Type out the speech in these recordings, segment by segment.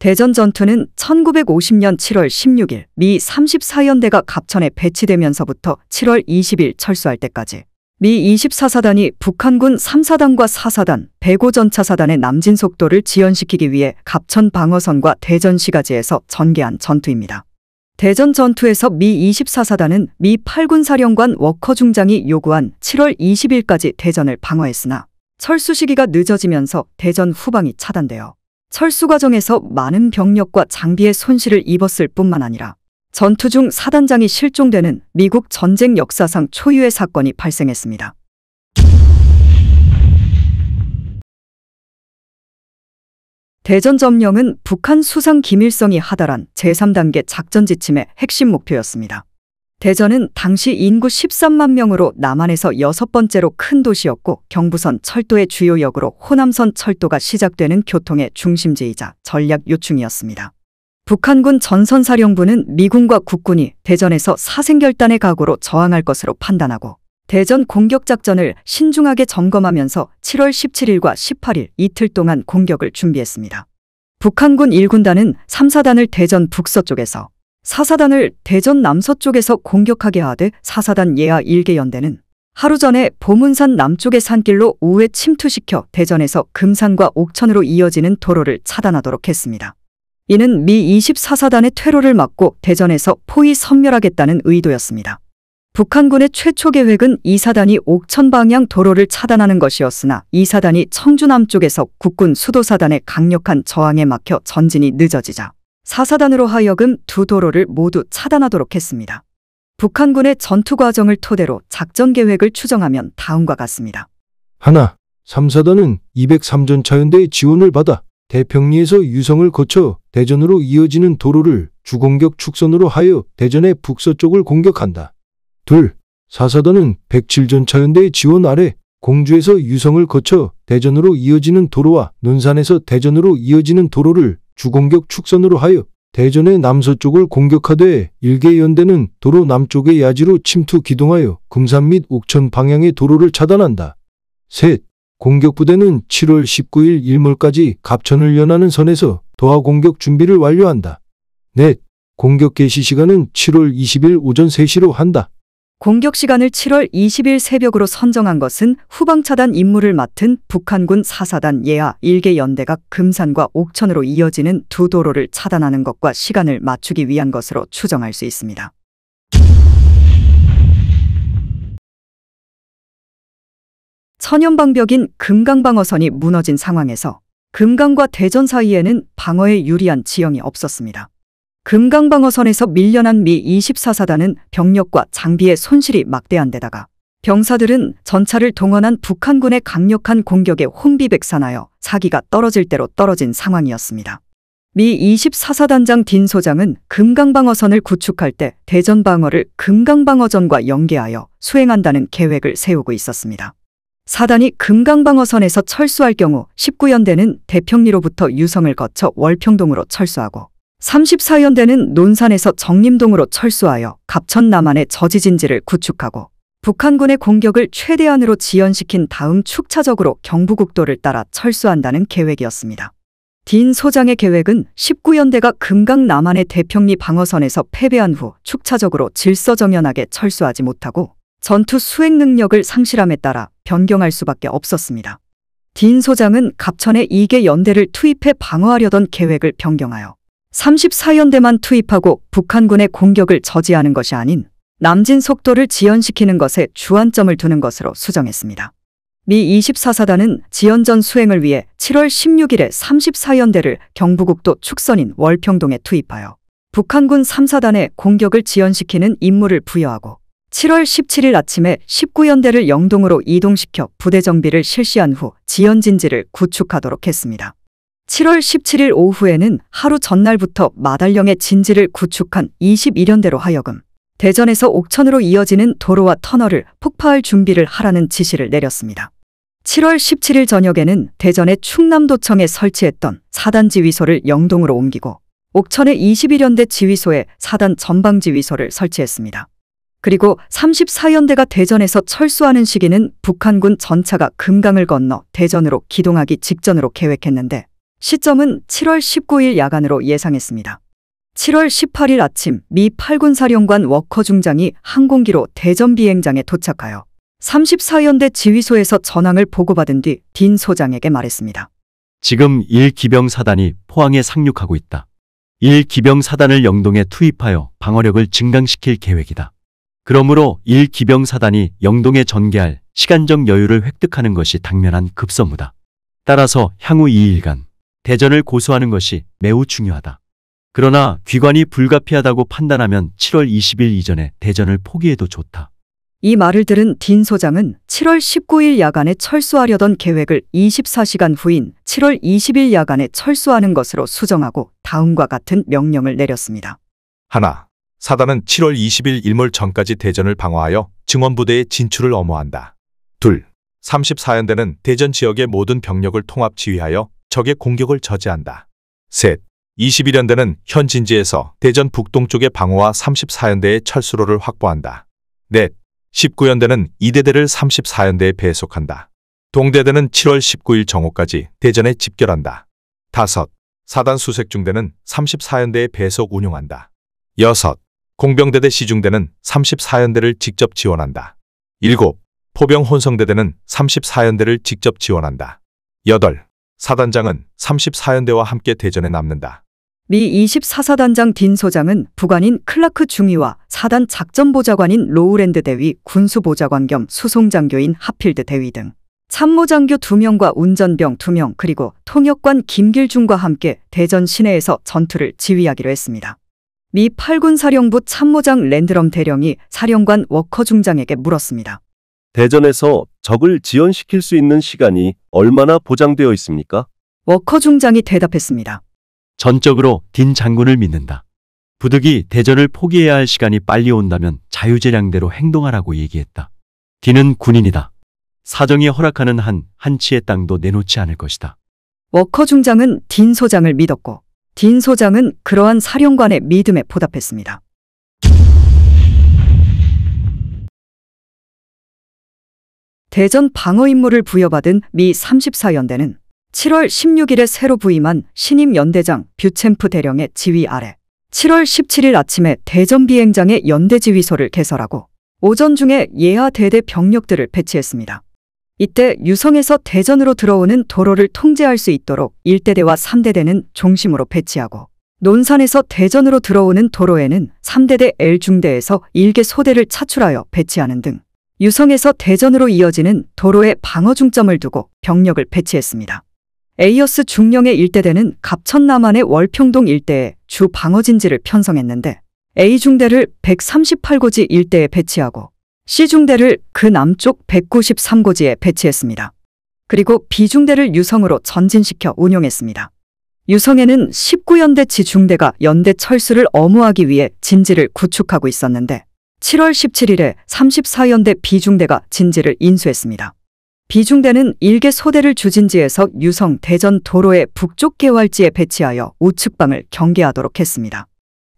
대전 전투는 1950년 7월 16일 미 34연대가 갑천에 배치되면서부터 7월 20일 철수할 때까지 미 24사단이 북한군 3사단과 4사단, 105전차사단의 남진 속도를 지연시키기 위해 갑천 방어선과 대전시가지에서 전개한 전투입니다. 대전 전투에서 미 24사단은 미 8군 사령관 워커 중장이 요구한 7월 20일까지 대전을 방어했으나 철수 시기가 늦어지면서 대전 후방이 차단되어 철수 과정에서 많은 병력과 장비의 손실을 입었을 뿐만 아니라 전투 중 사단장이 실종되는 미국 전쟁 역사상 초유의 사건이 발생했습니다. 대전 점령은 북한 수상 김일성이 하달한 제3단계 작전 지침의 핵심 목표였습니다. 대전은 당시 인구 13만 명으로 남한에서 여섯 번째로 큰 도시였고 경부선 철도의 주요 역으로 호남선 철도가 시작되는 교통의 중심지이자 전략 요충이었습니다. 북한군 전선사령부는 미군과 국군이 대전에서 사생결단의 각오로 저항할 것으로 판단하고 대전 공격작전을 신중하게 점검하면서 7월 17일과 18일 이틀 동안 공격을 준비했습니다. 북한군 1군단은 3, 사단을 대전 북서쪽에서 사사단을 대전 남서쪽에서 공격하게 하되 사사단 예하 1개 연대는 하루 전에 보문산 남쪽의 산길로 우회 침투시켜 대전에서 금산과 옥천으로 이어지는 도로를 차단하도록 했습니다. 이는 미 24사단의 퇴로를 막고 대전에서 포위 섬멸하겠다는 의도였습니다. 북한군의 최초 계획은 이사단이 옥천 방향 도로를 차단하는 것이었으나 이사단이 청주 남쪽에서 국군 수도사단의 강력한 저항에 막혀 전진이 늦어지자 사사단으로 하여금 두 도로를 모두 차단하도록 했습니다. 북한군의 전투 과정을 토대로 작전 계획을 추정하면 다음과 같습니다. 하나, 3사단은 203전차연대의 지원을 받아 대평리에서 유성을 거쳐 대전으로 이어지는 도로를 주공격 축선으로 하여 대전의 북서쪽을 공격한다. 둘, 4사단은 107전차연대의 지원 아래 공주에서 유성을 거쳐 대전으로 이어지는 도로와 논산에서 대전으로 이어지는 도로를 주공격 축선으로 하여 대전의 남서쪽을 공격하되 일개 연대는 도로 남쪽의 야지로 침투 기동하여 금산 및 옥천 방향의 도로를 차단한다. 셋. 공격부대는 7월 19일 일몰까지 갑천을 연하는 선에서 도하 공격 준비를 완료한다. 넷. 공격 개시 시간은 7월 20일 오전 3시로 한다. 공격 시간을 7월 20일 새벽으로 선정한 것은 후방 차단 임무를 맡은 북한군 사사단 예하 1개 연대가 금산과 옥천으로 이어지는 두 도로를 차단하는 것과 시간을 맞추기 위한 것으로 추정할 수 있습니다. 천연방벽인 금강방어선이 무너진 상황에서 금강과 대전 사이에는 방어에 유리한 지형이 없었습니다. 금강방어선에서 밀려난 미 24사단은 병력과 장비의 손실이 막대한 데다가 병사들은 전차를 동원한 북한군의 강력한 공격에 혼비백산하여 사기가 떨어질 대로 떨어진 상황이었습니다. 미 24사단장 딘 소장은 금강방어선을 구축할 때 대전방어를 금강방어전과 연계하여 수행한다는 계획을 세우고 있었습니다. 사단이 금강방어선에서 철수할 경우 19연대는 대평리로부터 유성을 거쳐 월평동으로 철수하고 34연대는 논산에서 정림동으로 철수하여 갑천남한의 저지진지를 구축하고 북한군의 공격을 최대한으로 지연시킨 다음 축차적으로 경부국도를 따라 철수한다는 계획이었습니다. 딘 소장의 계획은 19연대가 금강 남한의 대평리 방어선에서 패배한 후 축차적으로 질서정연하게 철수하지 못하고 전투 수행 능력을 상실함에 따라 변경할 수밖에 없었습니다. 딘 소장은 갑천에 2개 연대를 투입해 방어하려던 계획을 변경하여 34연대만 투입하고 북한군의 공격을 저지하는 것이 아닌 남진 속도를 지연시키는 것에 주안점을 두는 것으로 수정했습니다. 미 24사단은 지연전 수행을 위해 7월 16일에 34연대를 경부국도 축선인 월평동에 투입하여 북한군 3사단의 공격을 지연시키는 임무를 부여하고 7월 17일 아침에 19연대를 영동으로 이동시켜 부대 정비를 실시한 후 지연 진지를 구축하도록 했습니다. 7월 17일 오후에는 하루 전날부터 마달령의 진지를 구축한 21연대로 하여금 대전에서 옥천으로 이어지는 도로와 터널을 폭파할 준비를 하라는 지시를 내렸습니다. 7월 17일 저녁에는 대전의 충남도청에 설치했던 사단 지휘소를 영동으로 옮기고 옥천의 21연대 지휘소에 사단 전방 지휘소를 설치했습니다. 그리고 34연대가 대전에서 철수하는 시기는 북한군 전차가 금강을 건너 대전으로 기동하기 직전으로 계획했는데 시점은 7월 19일 야간으로 예상했습니다. 7월 18일 아침 미 8군 사령관 워커 중장이 항공기로 대전 비행장에 도착하여 34연대 지휘소에서 전황을 보고받은 뒤 딘 소장에게 말했습니다. 지금 1기병사단이 포항에 상륙하고 있다. 1기병사단을 영동에 투입하여 방어력을 증강시킬 계획이다. 그러므로 1기병사단이 영동에 전개할 시간적 여유를 획득하는 것이 당면한 급선무다. 따라서 향후 2일간 대전을 고소하는 것이 매우 중요하다. 그러나 귀관이 불가피하다고 판단하면 7월 20일 이전에 대전을 포기해도 좋다. 이 말을 들은 딘 소장은 7월 19일 야간에 철수하려던 계획을 24시간 후인 7월 20일 야간에 철수하는 것으로 수정하고 다음과 같은 명령을 내렸습니다. 하나, 사단은 7월 20일 일몰 전까지 대전을 방어하여 증원부대의 진출을 엄호한다. 둘, 34연대는 대전 지역의 모든 병력을 통합 지휘하여 적의 공격을 저지한다. 셋. 21연대는 현 진지에서 대전 북동쪽의 방어와 34연대의 철수로를 확보한다. 넷. 19연대는 이대대를 34연대에 배속한다. 동대대는 7월 19일 정오까지 대전에 집결한다. 다섯. 사단 수색중대는 34연대에 배속 운용한다. 여섯. 공병대대 시중대는 34연대를 직접 지원한다. 일곱. 포병 혼성대대는 34연대를 직접 지원한다. 여덟. 사단장은 34연대와 함께 대전에 남는다. 미 24사단장 딘 소장은 부관인 클라크 중위와 사단 작전보좌관인 로우랜드 대위, 군수보좌관 겸 수송장교인 하필드 대위 등 참모장교 2명과 운전병 2명 그리고 통역관 김길중과 함께 대전 시내에서 전투를 지휘하기로 했습니다. 미 8군 사령부 참모장 랜드럼 대령이 사령관 워커 중장에게 물었습니다. 대전에서 적을 지연시킬 수 있는 시간이 얼마나 보장되어 있습니까? 워커 중장이 대답했습니다. 전적으로 딘 장군을 믿는다. 부득이 대전을 포기해야 할 시간이 빨리 온다면 자유재량대로 행동하라고 얘기했다. 딘은 군인이다. 사정이 허락하는 한 한치의 땅도 내놓지 않을 것이다. 워커 중장은 딘 소장을 믿었고 딘 소장은 그러한 사령관의 믿음에 보답했습니다. 대전 방어 임무를 부여받은 미 34연대는 7월 16일에 새로 부임한 신임 연대장 뷰챔프 대령의 지휘 아래 7월 17일 아침에 대전 비행장에 연대 지휘소를 개설하고 오전 중에 예하 대대 병력들을 배치했습니다. 이때 유성에서 대전으로 들어오는 도로를 통제할 수 있도록 1대대와 3대대는 중심으로 배치하고 논산에서 대전으로 들어오는 도로에는 3대대 L중대에서 1개 소대를 차출하여 배치하는 등 유성에서 대전으로 이어지는 도로에 방어 중점을 두고 병력을 배치했습니다. 에이어스 중령의 일대대는 갑천남안의 월평동 일대에 주 방어진지를 편성했는데 A중대를 138고지 일대에 배치하고 C중대를 그 남쪽 193고지에 배치했습니다. 그리고 B중대를 유성으로 전진시켜 운용했습니다. 유성에는 19연대치 중대가 연대 철수를 엄호하기 위해 진지를 구축하고 있었는데 7월 17일에 34연대 비중대가 진지를 인수했습니다. 비중대는 일개 소대를 주진지에서 유성 대전 도로의 북쪽 개활지에 배치하여 우측방을 경계하도록 했습니다.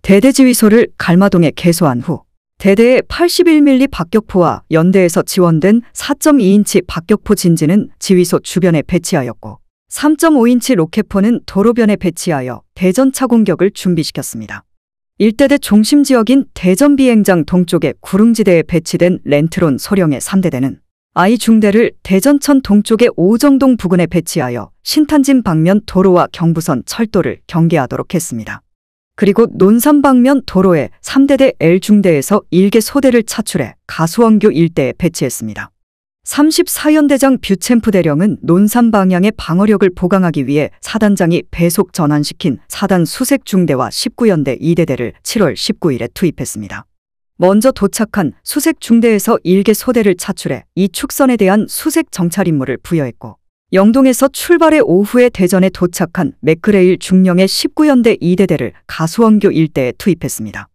대대지휘소를 갈마동에 개소한 후 대대의 81mm 박격포와 연대에서 지원된 4.2인치 박격포 진지는 지휘소 주변에 배치하였고 3.5인치 로켓포는 도로변에 배치하여 대전차 공격을 준비시켰습니다. 일대대 중심 지역인 대전 비행장 동쪽의 구릉지대에 배치된 렌트론 소령의 3대대는 아이 중대를 대전천 동쪽의 오정동 부근에 배치하여 신탄진 방면 도로와 경부선 철도를 경계하도록 했습니다. 그리고 논산 방면 도로에 3대대 L중대에서 일개 소대를 차출해 가수원교 일대에 배치했습니다. 34연대장 뷰챔프 대령은 논산 방향의 방어력을 보강하기 위해 사단장이 배속 전환시킨 사단 수색 중대와 19연대 2대대를 7월 19일에 투입했습니다. 먼저 도착한 수색 중대에서 1개 소대를 차출해 이 축선에 대한 수색 정찰 임무를 부여했고 영동에서 출발해 오후에 대전에 도착한 맥그레일 중령의 19연대 2대대를 가수원교 일대에 투입했습니다.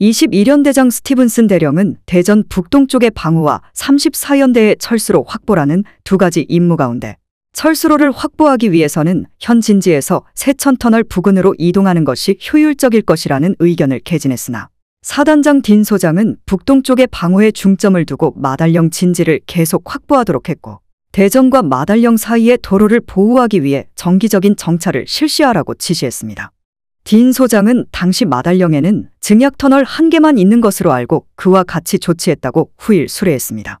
21연대장 스티븐슨 대령은 대전 북동쪽의 방어와 34연대의 철수로 확보라는 두 가지 임무 가운데 철수로를 확보하기 위해서는 현 진지에서 세천터널 부근으로 이동하는 것이 효율적일 것이라는 의견을 개진했으나 사단장 딘 소장은 북동쪽의 방어에 중점을 두고 마달령 진지를 계속 확보하도록 했고 대전과 마달령 사이의 도로를 보호하기 위해 정기적인 정찰을 실시하라고 지시했습니다. 딘 소장은 당시 마달령에는 증약터널 한 개만 있는 것으로 알고 그와 같이 조치했다고 후일 수레했습니다.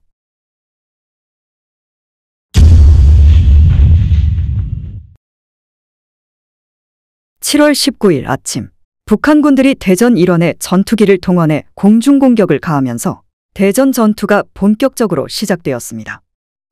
(7월 19일) 아침 북한군들이 대전 일원에 전투기를 동원해 공중공격을 가하면서 대전 전투가 본격적으로 시작되었습니다.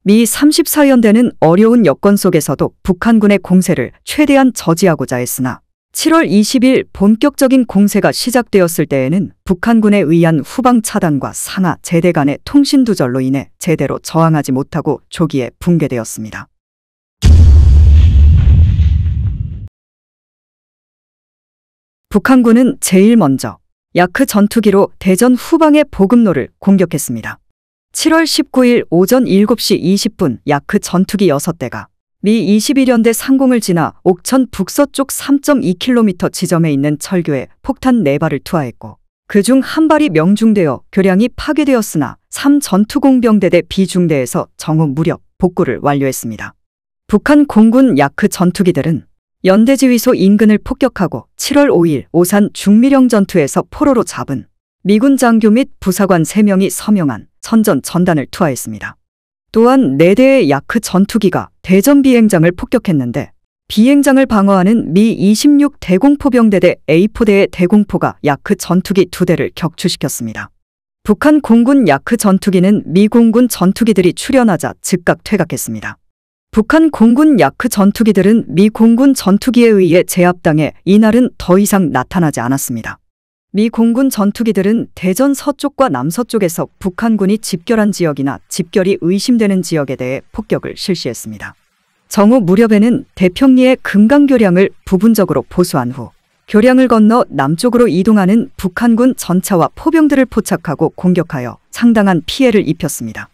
미 34연대는 어려운 여건 속에서도 북한군의 공세를 최대한 저지하고자 했으나 7월 20일 본격적인 공세가 시작되었을 때에는 북한군에 의한 후방 차단과 산하 제대 간의 통신 두절로 인해 제대로 저항하지 못하고 조기에 붕괴되었습니다. 북한군은 제일 먼저 야크 전투기로 대전 후방의 보급로를 공격했습니다. 7월 19일 오전 7시 20분 야크 전투기 6대가 미 21연대 상공을 지나 옥천 북서쪽 3.2km 지점에 있는 철교에 폭탄 4발을 투하했고 그 중 한 발이 명중되어 교량이 파괴되었으나 3전투공병대대 비중대에서 정오 무렵 복구를 완료했습니다. 북한 공군 야크 전투기들은 연대지휘소 인근을 폭격하고 7월 5일 오산 중미령 전투에서 포로로 잡은 미군 장교 및 부사관 3명이 서명한 선전 전단을 투하했습니다. 또한 4대의 야크 전투기가 대전 비행장을 폭격했는데 비행장을 방어하는 미 26 대공포병대대 A4대의 대공포가 야크 전투기 2대를 격추시켰습니다. 북한 공군 야크 전투기는 미 공군 전투기들이 출연하자 즉각 퇴각했습니다. 북한 공군 야크 전투기들은 미 공군 전투기에 의해 제압당해 이날은 더 이상 나타나지 않았습니다. 미 공군 전투기들은 대전 서쪽과 남서쪽에서 북한군이 집결한 지역이나 집결이 의심되는 지역에 대해 폭격을 실시했습니다. 정오 무렵에는 대평리의 금강교량을 부분적으로 보수한 후 교량을 건너 남쪽으로 이동하는 북한군 전차와 포병들을 포착하고 공격하여 상당한 피해를 입혔습니다.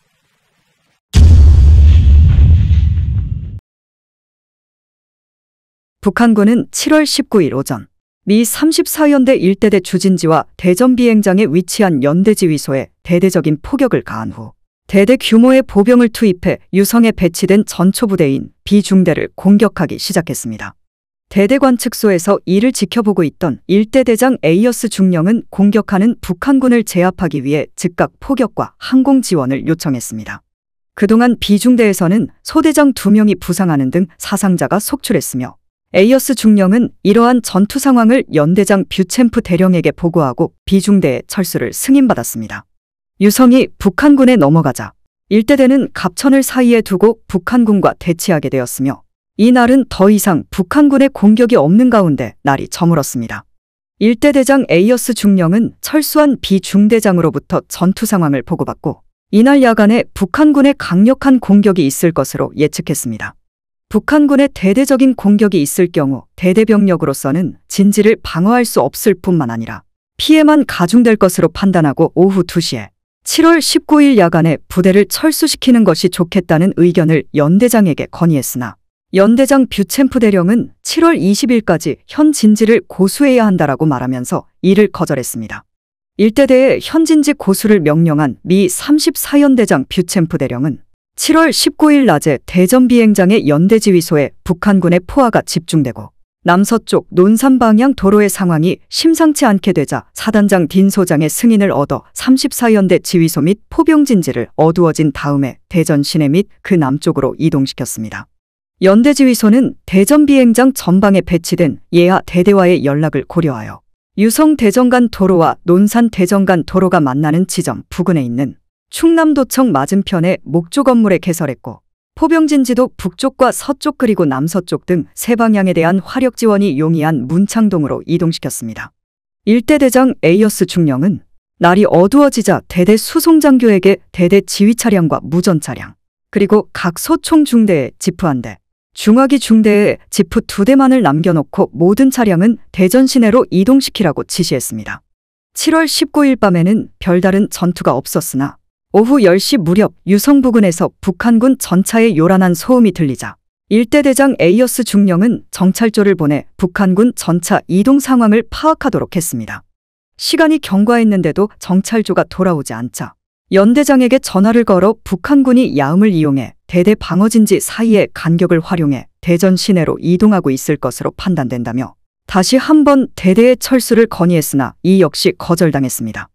북한군은 7월 19일 오전 미 34연대 일대대 주진지와 대전 비행장에 위치한 연대지 위소에 대대적인 포격을 가한 후 대대 규모의 보병을 투입해 유성에 배치된 전초부대인 비중대를 공격하기 시작했습니다. 대대관측소에서 이를 지켜보고 있던 일대대장 에이어스 중령은 공격하는 북한군을 제압하기 위해 즉각 포격과 항공 지원을 요청했습니다. 그동안 비중대에서는 소대장 2명이 부상하는 등 사상자가 속출했으며 에이어스 중령은 이러한 전투 상황을 연대장 뷰챔프 대령에게 보고하고 비중대의 철수를 승인받았습니다. 유성이 북한군에 넘어가자 일대대는 갑천을 사이에 두고 북한군과 대치하게 되었으며 이날은 더 이상 북한군의 공격이 없는 가운데 날이 저물었습니다. 일대대장 에이어스 중령은 철수한 비중대장으로부터 전투 상황을 보고받고 이날 야간에 북한군의 강력한 공격이 있을 것으로 예측했습니다. 북한군의 대대적인 공격이 있을 경우 대대병력으로서는 진지를 방어할 수 없을 뿐만 아니라 피해만 가중될 것으로 판단하고 오후 2시에 7월 19일 야간에 부대를 철수시키는 것이 좋겠다는 의견을 연대장에게 건의했으나 연대장 뷰챔프 대령은 7월 20일까지 현 진지를 고수해야 한다라고 말하면서 이를 거절했습니다. 일대대의 현진지 고수를 명령한 미 34연대장 뷰챔프 대령은 7월 19일 낮에 대전 비행장의 연대지휘소에 북한군의 포화가 집중되고 남서쪽 논산 방향 도로의 상황이 심상치 않게 되자 사단장 딘 소장의 승인을 얻어 34연대 지휘소 및 포병 진지를 어두워진 다음에 대전 시내 및 그 남쪽으로 이동시켰습니다. 연대 지휘소는 대전 비행장 전방에 배치된 예하 대대와의 연락을 고려하여 유성 대전간 도로와 논산 대전간 도로가 만나는 지점 부근에 있는 충남도청 맞은편에 목조 건물에 개설했고 포병진지도 북쪽과 서쪽 그리고 남서쪽 등 세 방향에 대한 화력 지원이 용이한 문창동으로 이동시켰습니다. 일대 대장 에이어스 중령은 날이 어두워지자 대대 수송장교에게 대대 지휘 차량과 무전 차량 그리고 각 소총 중대에 지프 한 대, 중화기 중대에 지프 두 대만을 남겨놓고 모든 차량은 대전 시내로 이동시키라고 지시했습니다. 7월 19일 밤에는 별다른 전투가 없었으나 오후 10시 무렵 유성 부근에서 북한군 전차의 요란한 소음이 들리자 일대 대장 에이어스 중령은 정찰조를 보내 북한군 전차 이동 상황을 파악하도록 했습니다. 시간이 경과했는데도 정찰조가 돌아오지 않자 연대장에게 전화를 걸어 북한군이 야음을 이용해 대대 방어진지 사이의 간격을 활용해 대전 시내로 이동하고 있을 것으로 판단된다며 다시 한번 대대의 철수를 건의했으나 이 역시 거절당했습니다.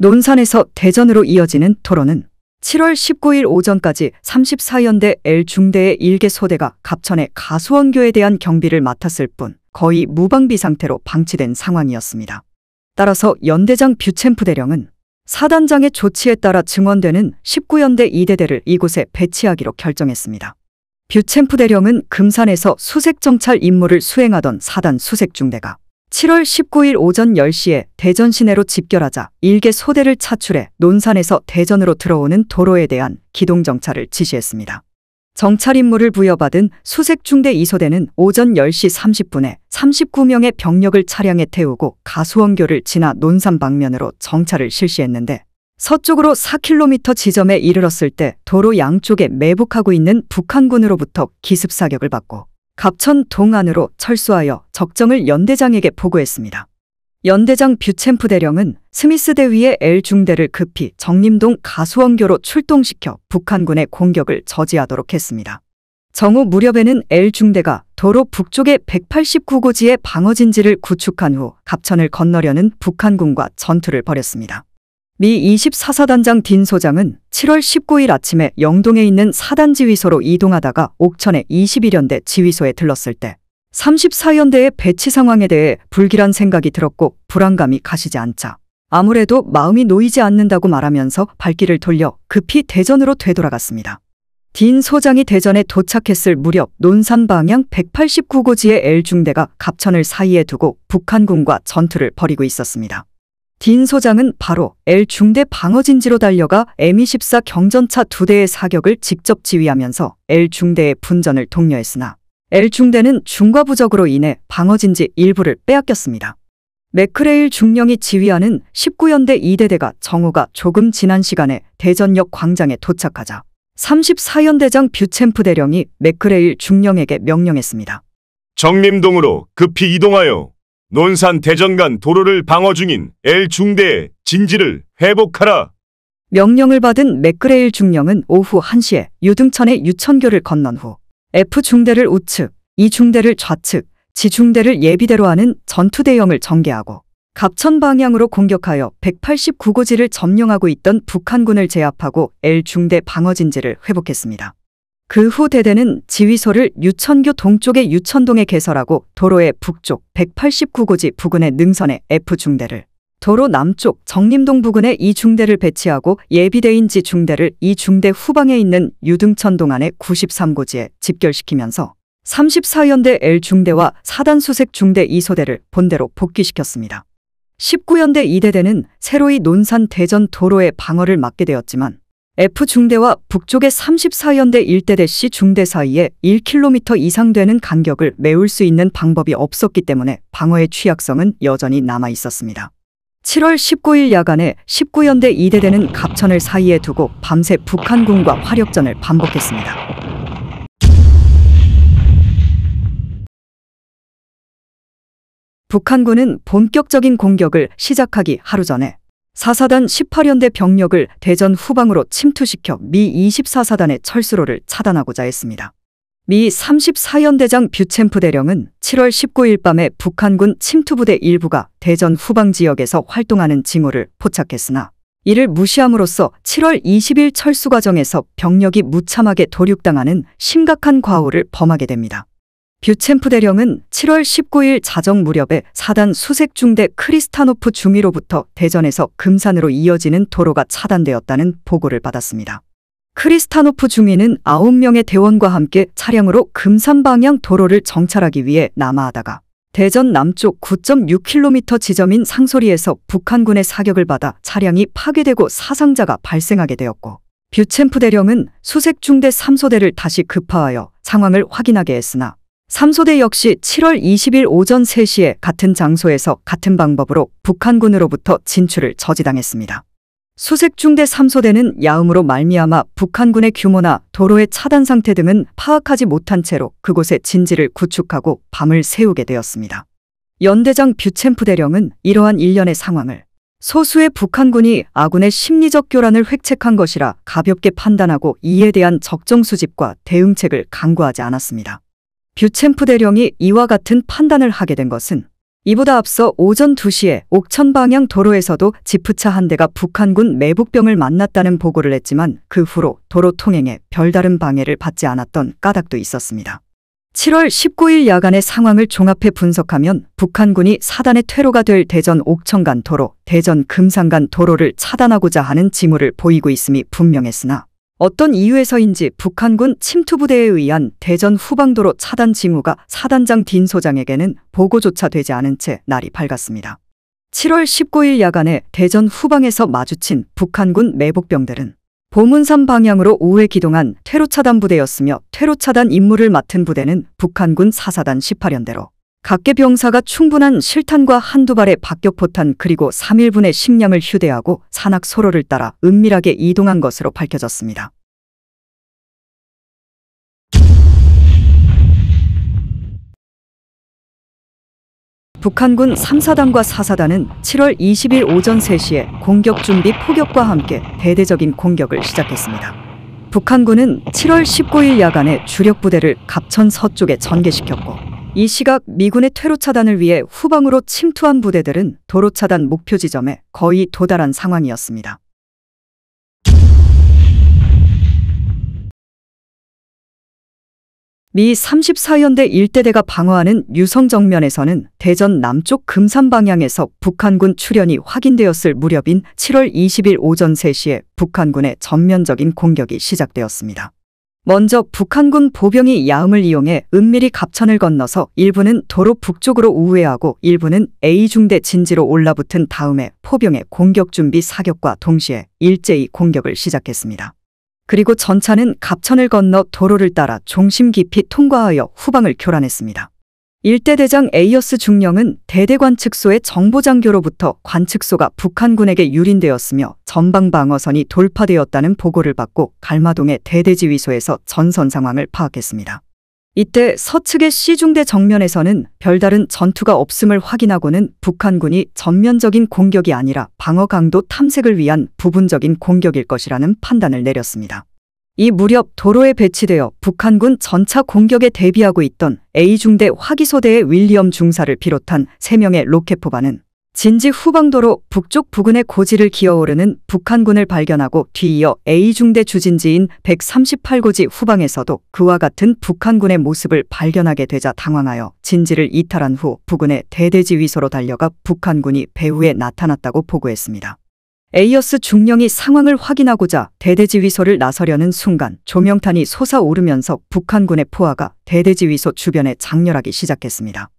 논산에서 대전으로 이어지는 토론은 7월 19일 오전까지 34연대 L 중대의 일개 소대가 갑천의 가수원교에 대한 경비를 맡았을 뿐 거의 무방비 상태로 방치된 상황이었습니다. 따라서 연대장 뷰챔프 대령은 사단장의 조치에 따라 증원되는 19연대 2대대를 이곳에 배치하기로 결정했습니다. 뷰챔프 대령은 금산에서 수색정찰 임무를 수행하던 사단 수색중대가 7월 19일 오전 10시에 대전 시내로 집결하자 일개 소대를 차출해 논산에서 대전으로 들어오는 도로에 대한 기동 정찰을 지시했습니다. 정찰 임무를 부여받은 수색중대 이소대는 오전 10시 30분에 39명의 병력을 차량에 태우고 가수원교를 지나 논산 방면으로 정찰을 실시했는데 서쪽으로 4km 지점에 이르렀을 때 도로 양쪽에 매복하고 있는 북한군으로부터 기습 사격을 받고 갑천 동안으로 철수하여 적정을 연대장에게 보고했습니다. 연대장 뷰챔프 대령은 스미스 대위의 엘 중대를 급히 정림동 가수원교로 출동시켜 북한군의 공격을 저지하도록 했습니다. 정오 무렵에는 엘 중대가 도로 북쪽의 189고지의 방어진지를 구축한 후 갑천을 건너려는 북한군과 전투를 벌였습니다. 미 24사단장 딘 소장은 7월 19일 아침에 영동에 있는 사단 지휘소로 이동하다가 옥천의 21연대 지휘소에 들렀을 때 34연대의 배치 상황에 대해 불길한 생각이 들었고 불안감이 가시지 않자 아무래도 마음이 놓이지 않는다고 말하면서 발길을 돌려 급히 대전으로 되돌아갔습니다. 딘 소장이 대전에 도착했을 무렵 논산 방향 189고지의 L중대가 갑천을 사이에 두고 북한군과 전투를 벌이고 있었습니다. 딘 소장은 바로 L 중대 방어진지로 달려가 M24 경전차 두 대의 사격을 직접 지휘하면서 L 중대의 분전을 독려했으나 L 중대는 중과 부적으로 인해 방어진지 일부를 빼앗겼습니다. 맥크레일 중령이 지휘하는 19연대 2대대가 정우가 조금 지난 시간에 대전역 광장에 도착하자 34연대장 뷰챔프 대령이 맥크레일 중령에게 명령했습니다. 정림동으로 급히 이동하여 논산 대전 간 도로를 방어 중인 L 중대의 진지를 회복하라. 명령을 받은 맥그레일 중령은 오후 1시에 유등천의 유천교를 건넌 후 F 중대를 우측, E 중대를 좌측, G 중대를 예비대로 하는 전투 대형을 전개하고 갑천 방향으로 공격하여 189고지를 점령하고 있던 북한군을 제압하고 L 중대 방어 진지를 회복했습니다. 그후 대대는 지휘소를 유천교 동쪽의 유천동에 개설하고 도로의 북쪽 189고지 부근의 능선에 F중대를 도로 남쪽 정림동 부근에 이중대를 e 배치하고 예비대인지 중대를 이중대 e 후방에 있는 유등천 동안의 93고지에 집결시키면서 34연대 L중대와 사단수색중대 이소대를 e 본대로 복귀시켰습니다. 19연대 이대대는 새로이 논산 대전 도로의 방어를 맡게 되었지만 F중대와 북쪽의 34연대 일대대 C 중대 사이에 1km 이상 되는 간격을 메울 수 있는 방법이 없었기 때문에 방어의 취약성은 여전히 남아 있었습니다. 7월 19일 야간에 19연대 2대대는 갑천을 사이에 두고 밤새 북한군과 화력전을 반복했습니다. 북한군은 본격적인 공격을 시작하기 하루 전에 사사단 18연대 병력을 대전 후방으로 침투시켜 미 24사단의 철수로를 차단하고자 했습니다. 미 34연대장 뷰챔프 대령은 7월 19일 밤에 북한군 침투부대 일부가 대전 후방 지역에서 활동하는 징후를 포착했으나 이를 무시함으로써 7월 20일 철수 과정에서 병력이 무참하게 도륙당하는 심각한 과오를 범하게 됩니다. 뷰챔프 대령은 7월 19일 자정 무렵에 사단 수색 중대 크리스타노프 중위로부터 대전에서 금산으로 이어지는 도로가 차단되었다는 보고를 받았습니다. 크리스타노프 중위는 9명의 대원과 함께 차량으로 금산 방향 도로를 정찰하기 위해 남하하다가 대전 남쪽 9.6km 지점인 상소리에서 북한군의 사격을 받아 차량이 파괴되고 사상자가 발생하게 되었고 뷰챔프 대령은 수색 중대 3소대를 다시 급파하여 상황을 확인하게 했으나 삼소대 역시 7월 20일 오전 3시에 같은 장소에서 같은 방법으로 북한군으로부터 진출을 저지당했습니다. 수색 중대 3소대는 야음으로 말미암아 북한군의 규모나 도로의 차단 상태 등은 파악하지 못한 채로 그곳에 진지를 구축하고 밤을 새우게 되었습니다. 연대장 뷰챔프 대령은 이러한 일련의 상황을 소수의 북한군이 아군의 심리적 교란을 획책한 것이라 가볍게 판단하고 이에 대한 적정 수집과 대응책을 강구하지 않았습니다. 뷰챔프 대령이 이와 같은 판단을 하게 된 것은 이보다 앞서 오전 2시에 옥천 방향 도로에서도 지프차 한 대가 북한군 매북병을 만났다는 보고를 했지만 그 후로 도로 통행에 별다른 방해를 받지 않았던 까닭도 있었습니다. 7월 19일 야간의 상황을 종합해 분석하면 북한군이 사단의 퇴로가 될 대전 옥천간 도로, 대전 금산간 도로를 차단하고자 하는 징후를 보이고 있음이 분명했으나 어떤 이유에서인지 북한군 침투부대에 의한 대전 후방도로 차단 징후가 사단장 딘 소장에게는 보고조차 되지 않은 채 날이 밝았습니다. 7월 19일 야간에 대전 후방에서 마주친 북한군 매복병들은 보문산 방향으로 우회 기동한 퇴로차단 부대였으며 퇴로차단 임무를 맡은 부대는 북한군 사사단 18연대로 각계 병사가 충분한 실탄과 한두 발의 박격포탄 그리고 3일분의 식량을 휴대하고 산악 소로를 따라 은밀하게 이동한 것으로 밝혀졌습니다. 북한군 3사단과 4사단은 7월 20일 오전 3시에 공격 준비 포격과 함께 대대적인 공격을 시작했습니다. 북한군은 7월 19일 야간에 주력 부대를 갑천 서쪽에 전개시켰고 이 시각 미군의 퇴로 차단을 위해 후방으로 침투한 부대들은 도로 차단 목표 지점에 거의 도달한 상황이었습니다. 미 34연대 1대대가 방어하는 유성 정면에서는 대전 남쪽 금산 방향에서 북한군 출현이 확인되었을 무렵인 7월 20일 오전 3시에 북한군의 전면적인 공격이 시작되었습니다. 먼저 북한군 보병이 야음을 이용해 은밀히 갑천을 건너서 일부는 도로 북쪽으로 우회하고 일부는 A중대 진지로 올라붙은 다음에 포병의 공격 준비 사격과 동시에 일제히 공격을 시작했습니다. 그리고 전차는 갑천을 건너 도로를 따라 중심 깊이 통과하여 후방을 교란했습니다. 일대 대장 에이어스 중령은 대대관측소의 정보장교로부터 관측소가 북한군에게 유린되었으며 전방방어선이 돌파되었다는 보고를 받고 갈마동의 대대지휘소에서 전선 상황을 파악했습니다. 이때 서측의 시중대 정면에서는 별다른 전투가 없음을 확인하고는 북한군이 전면적인 공격이 아니라 방어 강도 탐색을 위한 부분적인 공격일 것이라는 판단을 내렸습니다. 이 무렵 도로에 배치되어 북한군 전차 공격에 대비하고 있던 A중대 화기소대의 윌리엄 중사를 비롯한 3명의 로켓포반은 진지 후방도로 북쪽 부근의 고지를 기어오르는 북한군을 발견하고 뒤이어 A중대 주진지인 138고지 후방에서도 그와 같은 북한군의 모습을 발견하게 되자 당황하여 진지를 이탈한 후 부근의 대대지휘소로 달려가 북한군이 배후에 나타났다고 보고했습니다. 에이어스 중령이 상황을 확인하고자 대대지휘소를 나서려는 순간 조명탄이 솟아오르면서 북한군의 포화가 대대지휘소 주변에 장렬하기 시작했습니다.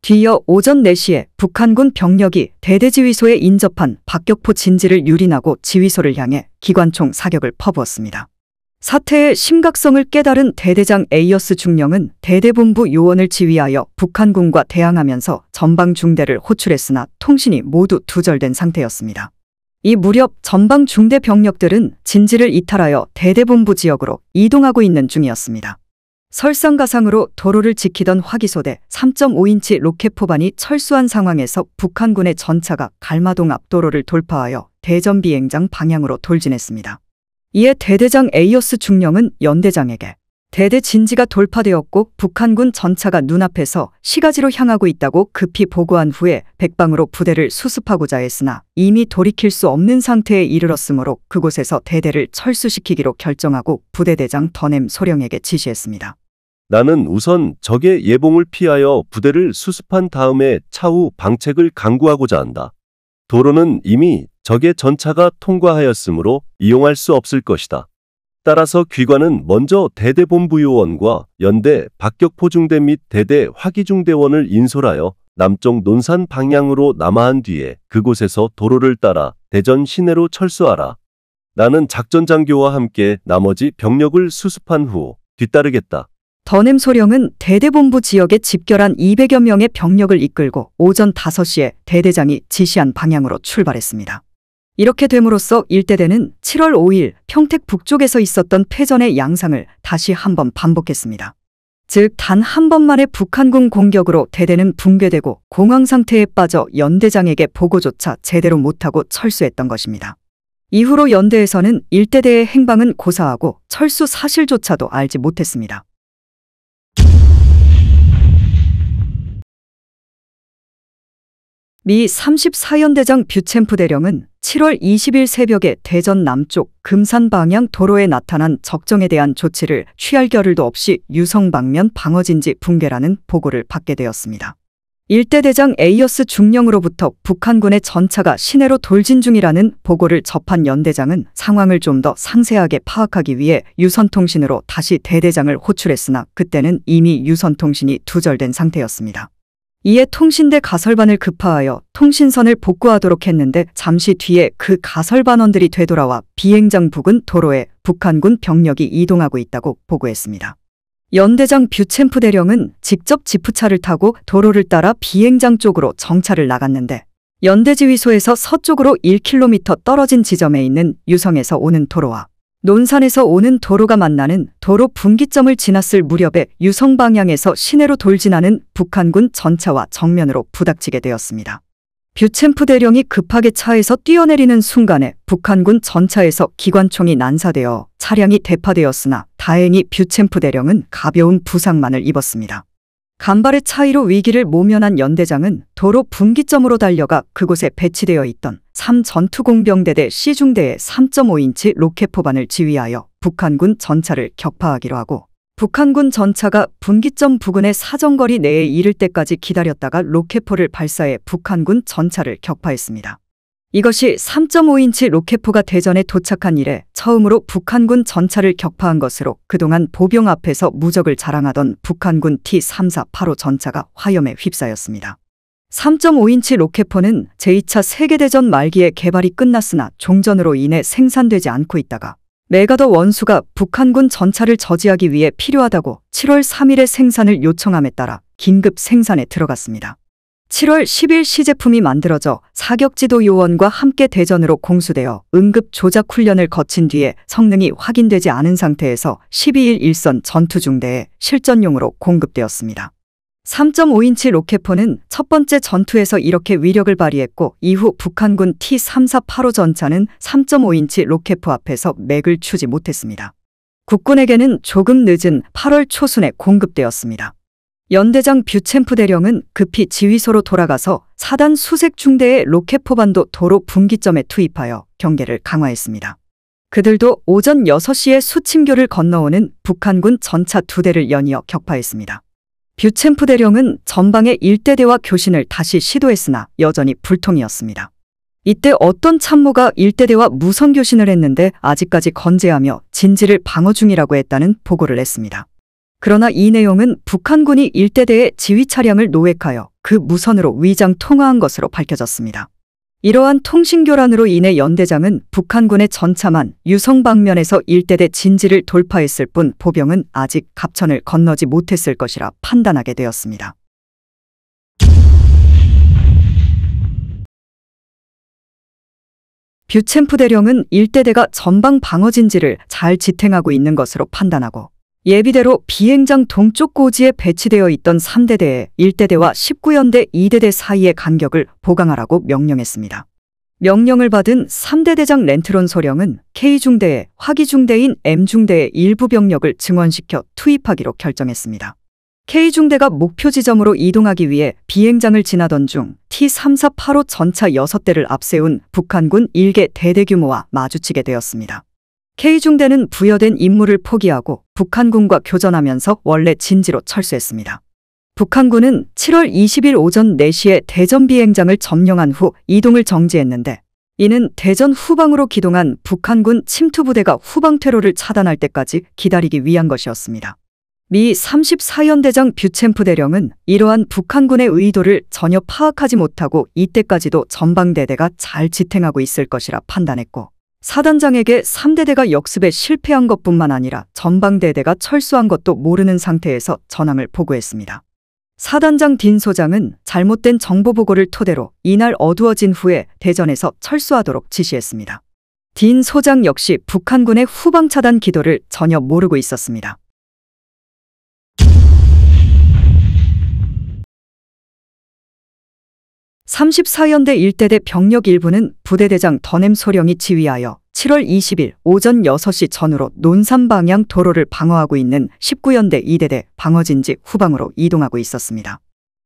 뒤이어 오전 4시에 북한군 병력이 대대지휘소에 인접한 박격포 진지를 유린하고 지휘소를 향해 기관총 사격을 퍼부었습니다. 사태의 심각성을 깨달은 대대장 에이어스 중령은 대대본부 요원을 지휘하여 북한군과 대항하면서 전방 중대를 호출했으나 통신이 모두 두절된 상태였습니다. 이 무렵 전방 중대 병력들은 진지를 이탈하여 대대본부 지역으로 이동하고 있는 중이었습니다. 설상가상으로 도로를 지키던 화기소대 3.5인치 로켓 포반이 철수한 상황에서 북한군의 전차가 갈마동 앞도로를 돌파하여 대전 비행장 방향으로 돌진했습니다. 이에 대대장 에이어스 중령은 연대장에게 대대 진지가 돌파되었고 북한군 전차가 눈앞에서 시가지로 향하고 있다고 급히 보고한 후에 백방으로 부대를 수습하고자 했으나 이미 돌이킬 수 없는 상태에 이르렀으므로 그곳에서 대대를 철수시키기로 결정하고 부대대장 더넴 소령에게 지시했습니다. 나는 우선 적의 예봉을 피하여 부대를 수습한 다음에 차후 방책을 강구하고자 한다. 도로는 이미 적의 전차가 통과하였으므로 이용할 수 없을 것이다. 따라서 귀관은 먼저 대대본부요원과 연대 박격포중대 및 대대 화기중대원을 인솔하여 남쪽 논산 방향으로 남하한 뒤에 그곳에서 도로를 따라 대전 시내로 철수하라. 나는 작전장교와 함께 나머지 병력을 수습한 후 뒤따르겠다. 더냄 소령은 대대본부 지역에 집결한 200여 명의 병력을 이끌고 오전 5시에 대대장이 지시한 방향으로 출발했습니다. 이렇게 됨으로써 일대대는 7월 5일 평택 북쪽에서 있었던 패전의 양상을 다시 한번 반복했습니다. 즉 단 한 번만의 북한군 공격으로 대대는 붕괴되고 공황 상태에 빠져 연대장에게 보고조차 제대로 못하고 철수했던 것입니다. 이후로 연대에서는 일대대의 행방은 고사하고 철수 사실조차도 알지 못했습니다. 미 34연대장 뷰챔프 대령은 7월 20일 새벽에 대전 남쪽 금산 방향 도로에 나타난 적정에 대한 조치를 취할 겨를도 없이 유성 방면 방어진지 붕괴라는 보고를 받게 되었습니다. 일대 대장 에이어스 중령으로부터 북한군의 전차가 시내로 돌진 중이라는 보고를 접한 연대장은 상황을 좀 더 상세하게 파악하기 위해 유선통신으로 다시 대대장을 호출했으나 그때는 이미 유선통신이 두절된 상태였습니다. 이에 통신대 가설반을 급파하여 통신선을 복구하도록 했는데 잠시 뒤에 그 가설반원들이 되돌아와 비행장 부근 도로에 북한군 병력이 이동하고 있다고 보고했습니다. 연대장 뷰챔프 대령은 직접 지프차를 타고 도로를 따라 비행장 쪽으로 정차를 나갔는데 연대지휘소에서 서쪽으로 1km 떨어진 지점에 있는 유성에서 오는 도로와 논산에서 오는 도로가 만나는 도로 분기점을 지났을 무렵에 유성 방향에서 시내로 돌진하는 북한군 전차와 정면으로 부닥치게 되었습니다. 뷰챔프 대령이 급하게 차에서 뛰어내리는 순간에 북한군 전차에서 기관총이 난사되어 차량이 대파되었으나 다행히 뷰챔프 대령은 가벼운 부상만을 입었습니다. 간발의 차이로 위기를 모면한 연대장은 도로 분기점으로 달려가 그곳에 배치되어 있던 3전투공병대대 C중대의 3.5인치 로켓 포반을 지휘하여 북한군 전차를 격파하기로 하고 북한군 전차가 분기점 부근의 사정거리 내에 이를 때까지 기다렸다가 로켓포를 발사해 북한군 전차를 격파했습니다. 이것이 3.5인치 로켓포가 대전에 도착한 이래 처음으로 북한군 전차를 격파한 것으로 그동안 보병 앞에서 무적을 자랑하던 북한군 T-3485 전차가 화염에 휩싸였습니다. 3.5인치 로켓포는 제2차 세계대전 말기에 개발이 끝났으나 종전으로 인해 생산되지 않고 있다가 메가더 원수가 북한군 전차를 저지하기 위해 필요하다고 7월 3일에 생산을 요청함에 따라 긴급 생산에 들어갔습니다. 7월 10일 시제품이 만들어져 사격지도 요원과 함께 대전으로 공수되어 응급 조작 훈련을 거친 뒤에 성능이 확인되지 않은 상태에서 12일 일선 전투 중대에 실전용으로 공급되었습니다. 3.5인치 로켓포는 첫 번째 전투에서 이렇게 위력을 발휘했고 이후 북한군 T-3485 전차는 3.5인치 로켓포 앞에서 맥을 추지 못했습니다. 국군에게는 조금 늦은 8월 초순에 공급되었습니다. 연대장 뷰챔프 대령은 급히 지휘소로 돌아가서 사단 수색 중대의 로켓포반도 도로 분기점에 투입하여 경계를 강화했습니다. 그들도 오전 6시에 수침교를 건너오는 북한군 전차 두 대를 연이어 격파했습니다. 뷰챔프 대령은 전방의 일대대와 교신을 다시 시도했으나 여전히 불통이었습니다. 이때 어떤 참모가 일대대와 무선 교신을 했는데 아직까지 건재하며 진지를 방어 중이라고 했다는 보고를 했습니다. 그러나 이 내용은 북한군이 일대대의 지휘 차량을 노획하여 그 무선으로 위장 통화한 것으로 밝혀졌습니다. 이러한 통신 교란으로 인해 연대장은 북한군의 전차만 유성 방면에서 일대대 진지를 돌파했을 뿐 보병은 아직 갑천을 건너지 못했을 것이라 판단하게 되었습니다. 뷰챔프 대령은 일대대가 전방 방어 진지를 잘 지탱하고 있는 것으로 판단하고 예비대로 비행장 동쪽 고지에 배치되어 있던 3대대에 1대대와 19연대 2대대 사이의 간격을 보강하라고 명령했습니다. 명령을 받은 3대 대장 렌트론 소령은 K중대에 화기중대인 M중대의 일부 병력을 증원시켜 투입하기로 결정했습니다. K중대가 목표 지점으로 이동하기 위해 비행장을 지나던 중 T-3485 전차 6대를 앞세운 북한군 1개 대대규모와 마주치게 되었습니다. K중대는 부여된 임무를 포기하고 북한군과 교전하면서 원래 진지로 철수했습니다. 북한군은 7월 20일 오전 4시에 대전 비행장을 점령한 후 이동을 정지했는데 이는 대전 후방으로 기동한 북한군 침투부대가 후방 퇴로를 차단할 때까지 기다리기 위한 것이었습니다. 미 34연대장 뷰챔프 대령은 이러한 북한군의 의도를 전혀 파악하지 못하고 이때까지도 전방대대가 잘 지탱하고 있을 것이라 판단했고 사단장에게 3대대가 역습에 실패한 것뿐만 아니라 전방대대가 철수한 것도 모르는 상태에서 전함을 보고했습니다. 사단장 딘 소장은 잘못된 정보 보고를 토대로 이날 어두워진 후에 대전에서 철수하도록 지시했습니다. 딘 소장 역시 북한군의 후방 차단 기도를 전혀 모르고 있었습니다. 34연대 1대대 병력 일부는 부대대장 더넴 소령이 지휘하여 7월 20일 오전 6시 전후로 논산 방향 도로를 방어하고 있는 19연대 2대대 방어진지 후방으로 이동하고 있었습니다.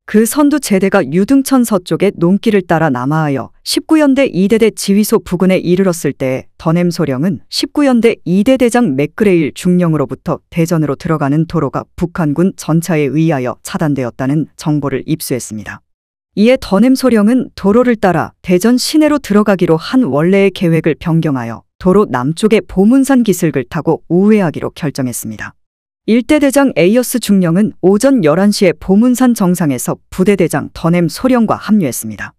그 선두 제대가 유등천 서쪽의 논길을 따라 남하하여 19연대 2대대 지휘소 부근에 이르렀을 때에 더넴 소령은 19연대 2대대장 맥그레일 중령으로부터 대전으로 들어가는 도로가 북한군 전차에 의하여 차단되었다는 정보를 입수했습니다. 이에 더냄소령은 도로를 따라 대전 시내로 들어가기로 한 원래의 계획을 변경하여 도로 남쪽의 보문산 기슭을 타고 우회하기로 결정했습니다. 일대대장 에이어스 중령은 오전 11시에 보문산 정상에서 부대대장 더냄 소령과 합류했습니다.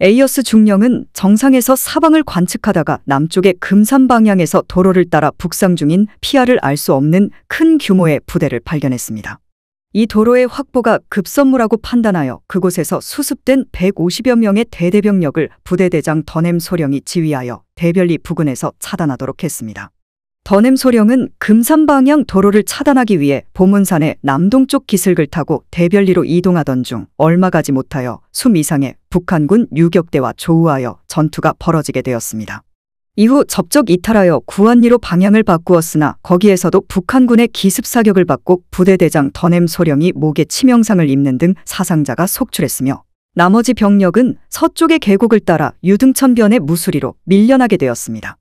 에이어스 중령은 정상에서 사방을 관측하다가 남쪽의 금산 방향에서 도로를 따라 북상 중인 피아를 알 수 없는 큰 규모의 부대를 발견했습니다. 이 도로의 확보가 급선무라고 판단하여 그곳에서 수습된 150여 명의 대대병력을 부대대장 더넴 소령이 지휘하여 대별리 부근에서 차단하도록 했습니다. 더넴 소령은 금산 방향 도로를 차단하기 위해 보문산의 남동쪽 기슭을 타고 대별리로 이동하던 중 얼마 가지 못하여 숨 이상의 북한군 유격대와 조우하여 전투가 벌어지게 되었습니다. 이후 접촉 이탈하여 구한리로 방향을 바꾸었으나 거기에서도 북한군의 기습사격을 받고 부대대장 더넴 소령이 목에 치명상을 입는 등 사상자가 속출했으며 나머지 병력은 서쪽의 계곡을 따라 유등천변의 무수리로 밀려나게 되었습니다.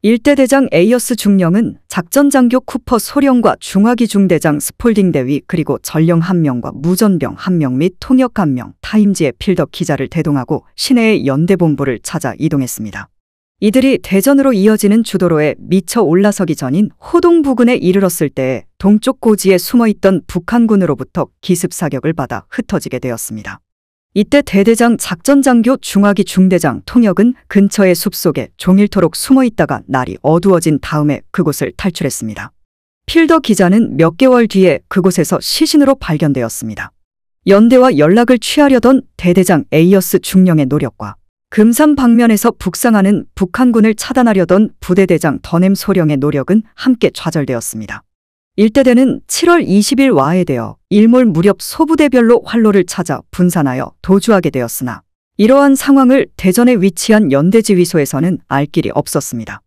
일대 대장 에이어스 중령은 작전장교 쿠퍼 소령과 중화기 중대장 스폴딩 대위 그리고 전령 한명과 무전병 한 명 및 통역 한 명 타임지의 필덕 기자를 대동하고 시내의 연대본부를 찾아 이동했습니다. 이들이 대전으로 이어지는 주도로에 미쳐 올라서기 전인 호동 부근에 이르렀을 때 동쪽 고지에 숨어있던 북한군으로부터 기습사격을 받아 흩어지게 되었습니다. 이때 대대장 작전장교 중화기 중대장 통역은 근처의 숲속에 종일토록 숨어있다가 날이 어두워진 다음에 그곳을 탈출했습니다. 필더 기자는 몇 개월 뒤에 그곳에서 시신으로 발견되었습니다. 연대와 연락을 취하려던 대대장 에이어스 중령의 노력과 금산 방면에서 북상하는 북한군을 차단하려던 부대대장 더넴 소령의 노력은 함께 좌절되었습니다. 일대대는 7월 20일 와해되어 일몰 무렵 소부대별로 활로를 찾아 분산하여 도주하게 되었으나 이러한 상황을 대전에 위치한 연대지휘소에서는 알 길이 없었습니다.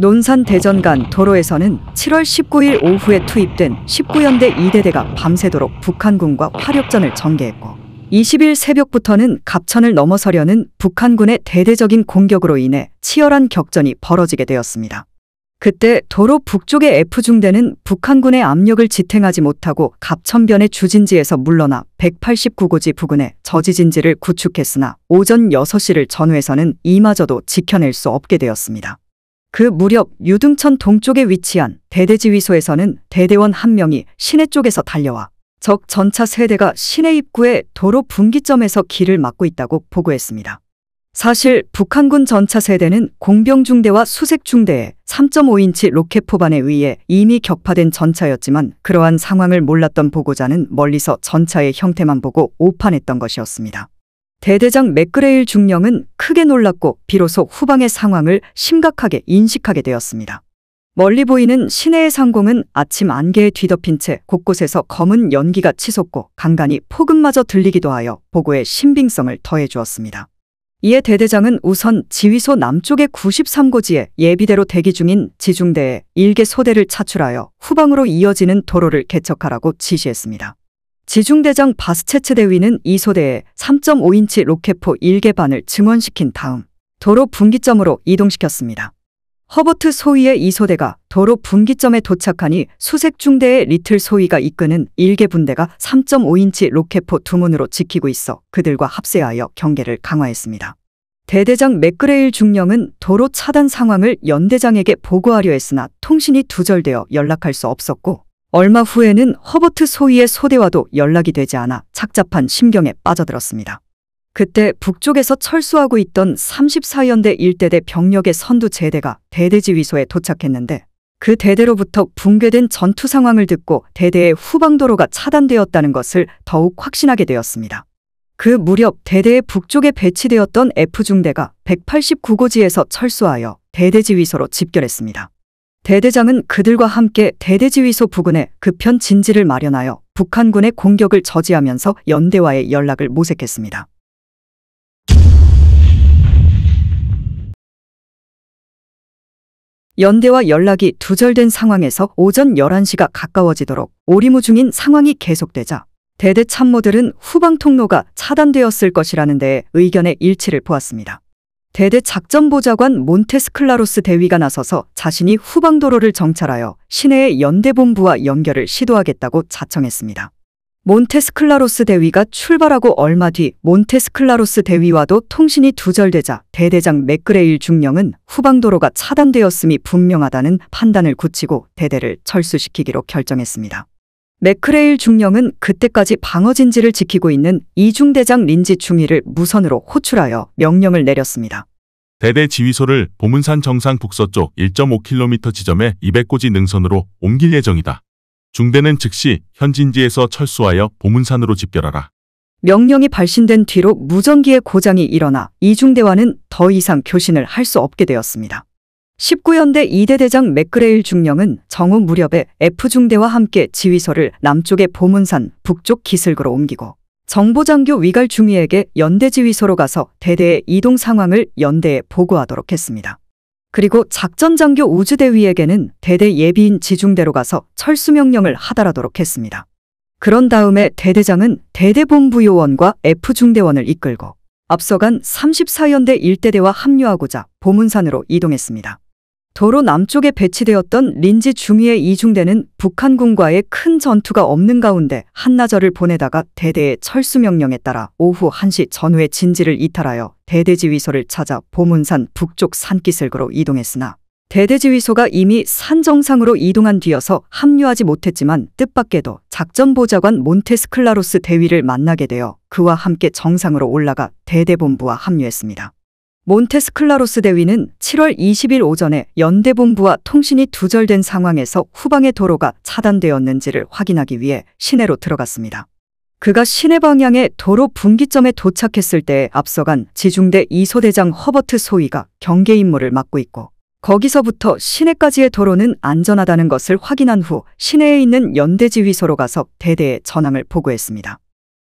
논산 대전 간 도로에서는 7월 19일 오후에 투입된 19연대 2대대가 밤새도록 북한군과 화력전을 전개했고 20일 새벽부터는 갑천을 넘어서려는 북한군의 대대적인 공격으로 인해 치열한 격전이 벌어지게 되었습니다. 그때 도로 북쪽의 F중대는 북한군의 압력을 지탱하지 못하고 갑천변의 주진지에서 물러나 189고지 부근에 저지진지를 구축했으나 오전 6시를 전후해서는 이마저도 지켜낼 수 없게 되었습니다. 그 무렵 유등천 동쪽에 위치한 대대지휘소에서는 대대원 한 명이 시내 쪽에서 달려와 적 전차 세대가 시내 입구의 도로 분기점에서 길을 막고 있다고 보고했습니다. 사실 북한군 전차 세대는 공병중대와 수색중대의 3.5인치 로켓 포반에 의해 이미 격파된 전차였지만 그러한 상황을 몰랐던 보고자는 멀리서 전차의 형태만 보고 오판했던 것이었습니다. 대대장 맥그레일 중령은 크게 놀랐고 비로소 후방의 상황을 심각하게 인식하게 되었습니다. 멀리 보이는 시내의 상공은 아침 안개에 뒤덮인 채 곳곳에서 검은 연기가 치솟고 간간히 폭음마저 들리기도 하여 보고의 신빙성을 더해 주었습니다. 이에 대대장은 우선 지휘소 남쪽의 93고지에 예비대로 대기 중인 지중대에 일개 소대를 차출하여 후방으로 이어지는 도로를 개척하라고 지시했습니다. 지중대장 바스체츠 대위는 이 소대에 3.5인치 로켓포 1개반을 증원시킨 다음 도로 분기점으로 이동시켰습니다. 허버트 소위의 이 소대가 도로 분기점에 도착하니 수색 중대의 리틀 소위가 이끄는 1개 분대가 3.5인치 로켓포 두 문으로 지키고 있어 그들과 합세하여 경계를 강화했습니다. 대대장 맥그레일 중령은 도로 차단 상황을 연대장에게 보고하려 했으나 통신이 두절되어 연락할 수 없었고 얼마 후에는 허버트 소위의 소대와도 연락이 되지 않아 착잡한 심경에 빠져들었습니다. 그때 북쪽에서 철수하고 있던 34연대 1대대 병력의 선두 제대가 대대지휘소에 도착했는데 그 대대로부터 붕괴된 전투 상황을 듣고 대대의 후방도로가 차단되었다는 것을 더욱 확신하게 되었습니다. 그 무렵 대대의 북쪽에 배치되었던 F중대가 189고지에서 철수하여 대대지휘소로 집결했습니다. 대대장은 그들과 함께 대대지휘소 부근에 급편 진지를 마련하여 북한군의 공격을 저지하면서 연대와의 연락을 모색했습니다. 연대와 연락이 두절된 상황에서 오전 11시가 가까워지도록 오리무중인 상황이 계속되자 대대 참모들은 후방 통로가 차단되었을 것이라는 데에 의견의 일치를 보았습니다. 대대 작전보좌관 몬테스클라로스 대위가 나서서 자신이 후방도로를 정찰하여 시내의 연대본부와 연결을 시도하겠다고 자청했습니다. 몬테스클라로스 대위가 출발하고 얼마 뒤 몬테스클라로스 대위와도 통신이 두절되자 대대장 맥그레일 중령은 후방도로가 차단되었음이 분명하다는 판단을 굳히고 대대를 철수시키기로 결정했습니다. 맥크레일 중령은 그때까지 방어진지를 지키고 있는 이중대장 린지 중위를 무선으로 호출하여 명령을 내렸습니다. 대대 지휘소를 보문산 정상 북서쪽 1.5km 지점에 200고지 능선으로 옮길 예정이다. 중대는 즉시 현진지에서 철수하여 보문산으로 집결하라. 명령이 발신된 뒤로 무전기의 고장이 일어나 이중대와는 더 이상 교신을 할 수 없게 되었습니다. 19연대 2대 대장 맥그레일 중령은 정우 무렵에 F중대와 함께 지휘서를 남쪽의 보문산 북쪽 기슭으로 옮기고 정보장교 위갈 중위에게 연대 지휘서로 가서 대대의 이동 상황을 연대에 보고하도록 했습니다. 그리고 작전장교 우주대위에게는 대대 예비인 지중대로 가서 철수명령을 하달하도록 했습니다. 그런 다음에 대대장은 대대본부요원과 F중대원을 이끌고 앞서간 34연대 1대대와 합류하고자 보문산으로 이동했습니다. 도로 남쪽에 배치되었던 린지 중위의 이중대는 북한군과의 큰 전투가 없는 가운데 한나절을 보내다가 대대의 철수 명령에 따라 오후 1시 전후의 진지를 이탈하여 대대지휘소를 찾아 보문산 북쪽 산기슭으로 이동했으나 대대지휘소가 이미 산 정상으로 이동한 뒤여서 합류하지 못했지만 뜻밖에도 작전보좌관 몬테스클라로스 대위를 만나게 되어 그와 함께 정상으로 올라가 대대본부와 합류했습니다. 몬테스클라로스 대위는 7월 20일 오전에 연대본부와 통신이 두절된 상황에서 후방의 도로가 차단되었는지를 확인하기 위해 시내로 들어갔습니다. 그가 시내 방향의 도로 분기점에 도착했을 때에 앞서간 지중대 이소대장 허버트 소위가 경계 임무를 맡고 있고 거기서부터 시내까지의 도로는 안전하다는 것을 확인한 후 시내에 있는 연대지휘소로 가서 대대의 전황을 보고했습니다.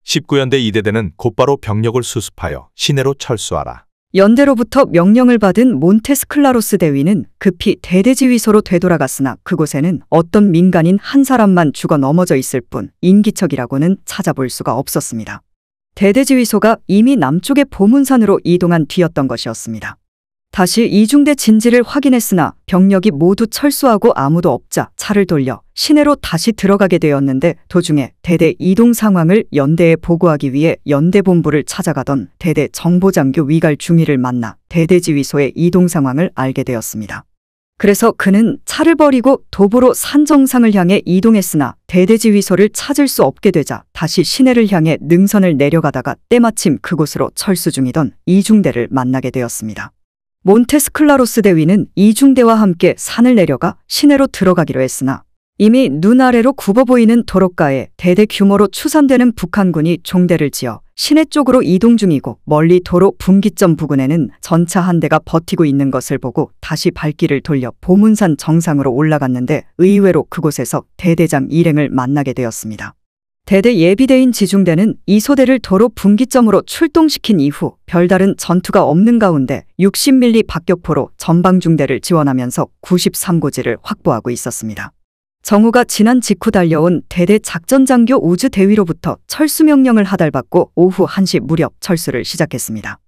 19연대 2대대는 곧바로 병력을 수습하여 시내로 철수하라. 연대로부터 명령을 받은 몬테스클라로스 대위는 급히 대대지휘소로 되돌아갔으나 그곳에는 어떤 민간인 한 사람만 죽어 넘어져 있을 뿐 인기척이라고는 찾아볼 수가 없었습니다. 대대지휘소가 이미 남쪽의 보문산으로 이동한 뒤였던 것이었습니다. 다시 이중대 진지를 확인했으나 병력이 모두 철수하고 아무도 없자 차를 돌려 시내로 다시 들어가게 되었는데 도중에 대대 이동 상황을 연대에 보고하기 위해 연대본부를 찾아가던 대대 정보장교 위갈 중위를 만나 대대지휘소의 이동 상황을 알게 되었습니다. 그래서 그는 차를 버리고 도보로 산정상을 향해 이동했으나 대대지휘소를 찾을 수 없게 되자 다시 시내를 향해 능선을 내려가다가 때마침 그곳으로 철수 중이던 이중대를 만나게 되었습니다. 몬테스클라로스 대위는 이중대와 함께 산을 내려가 시내로 들어가기로 했으나 이미 눈아래로 굽어 보이는 도로가에 대대 규모로 추산되는 북한군이 종대를 지어 시내 쪽으로 이동 중이고 멀리 도로 분기점 부근에는 전차 한 대가 버티고 있는 것을 보고 다시 발길을 돌려 보문산 정상으로 올라갔는데 의외로 그곳에서 대대장 일행을 만나게 되었습니다. 대대 예비대인 지중대는 이 소대를 도로 분기점으로 출동시킨 이후 별다른 전투가 없는 가운데 60밀리 박격포로 전방중대를 지원하면서 93고지를 확보하고 있었습니다. 정우가 지난 직후 달려온 대대 작전장교 우즈 대위로부터 철수 명령을 하달받고 오후 1시 무렵 철수를 시작했습니다.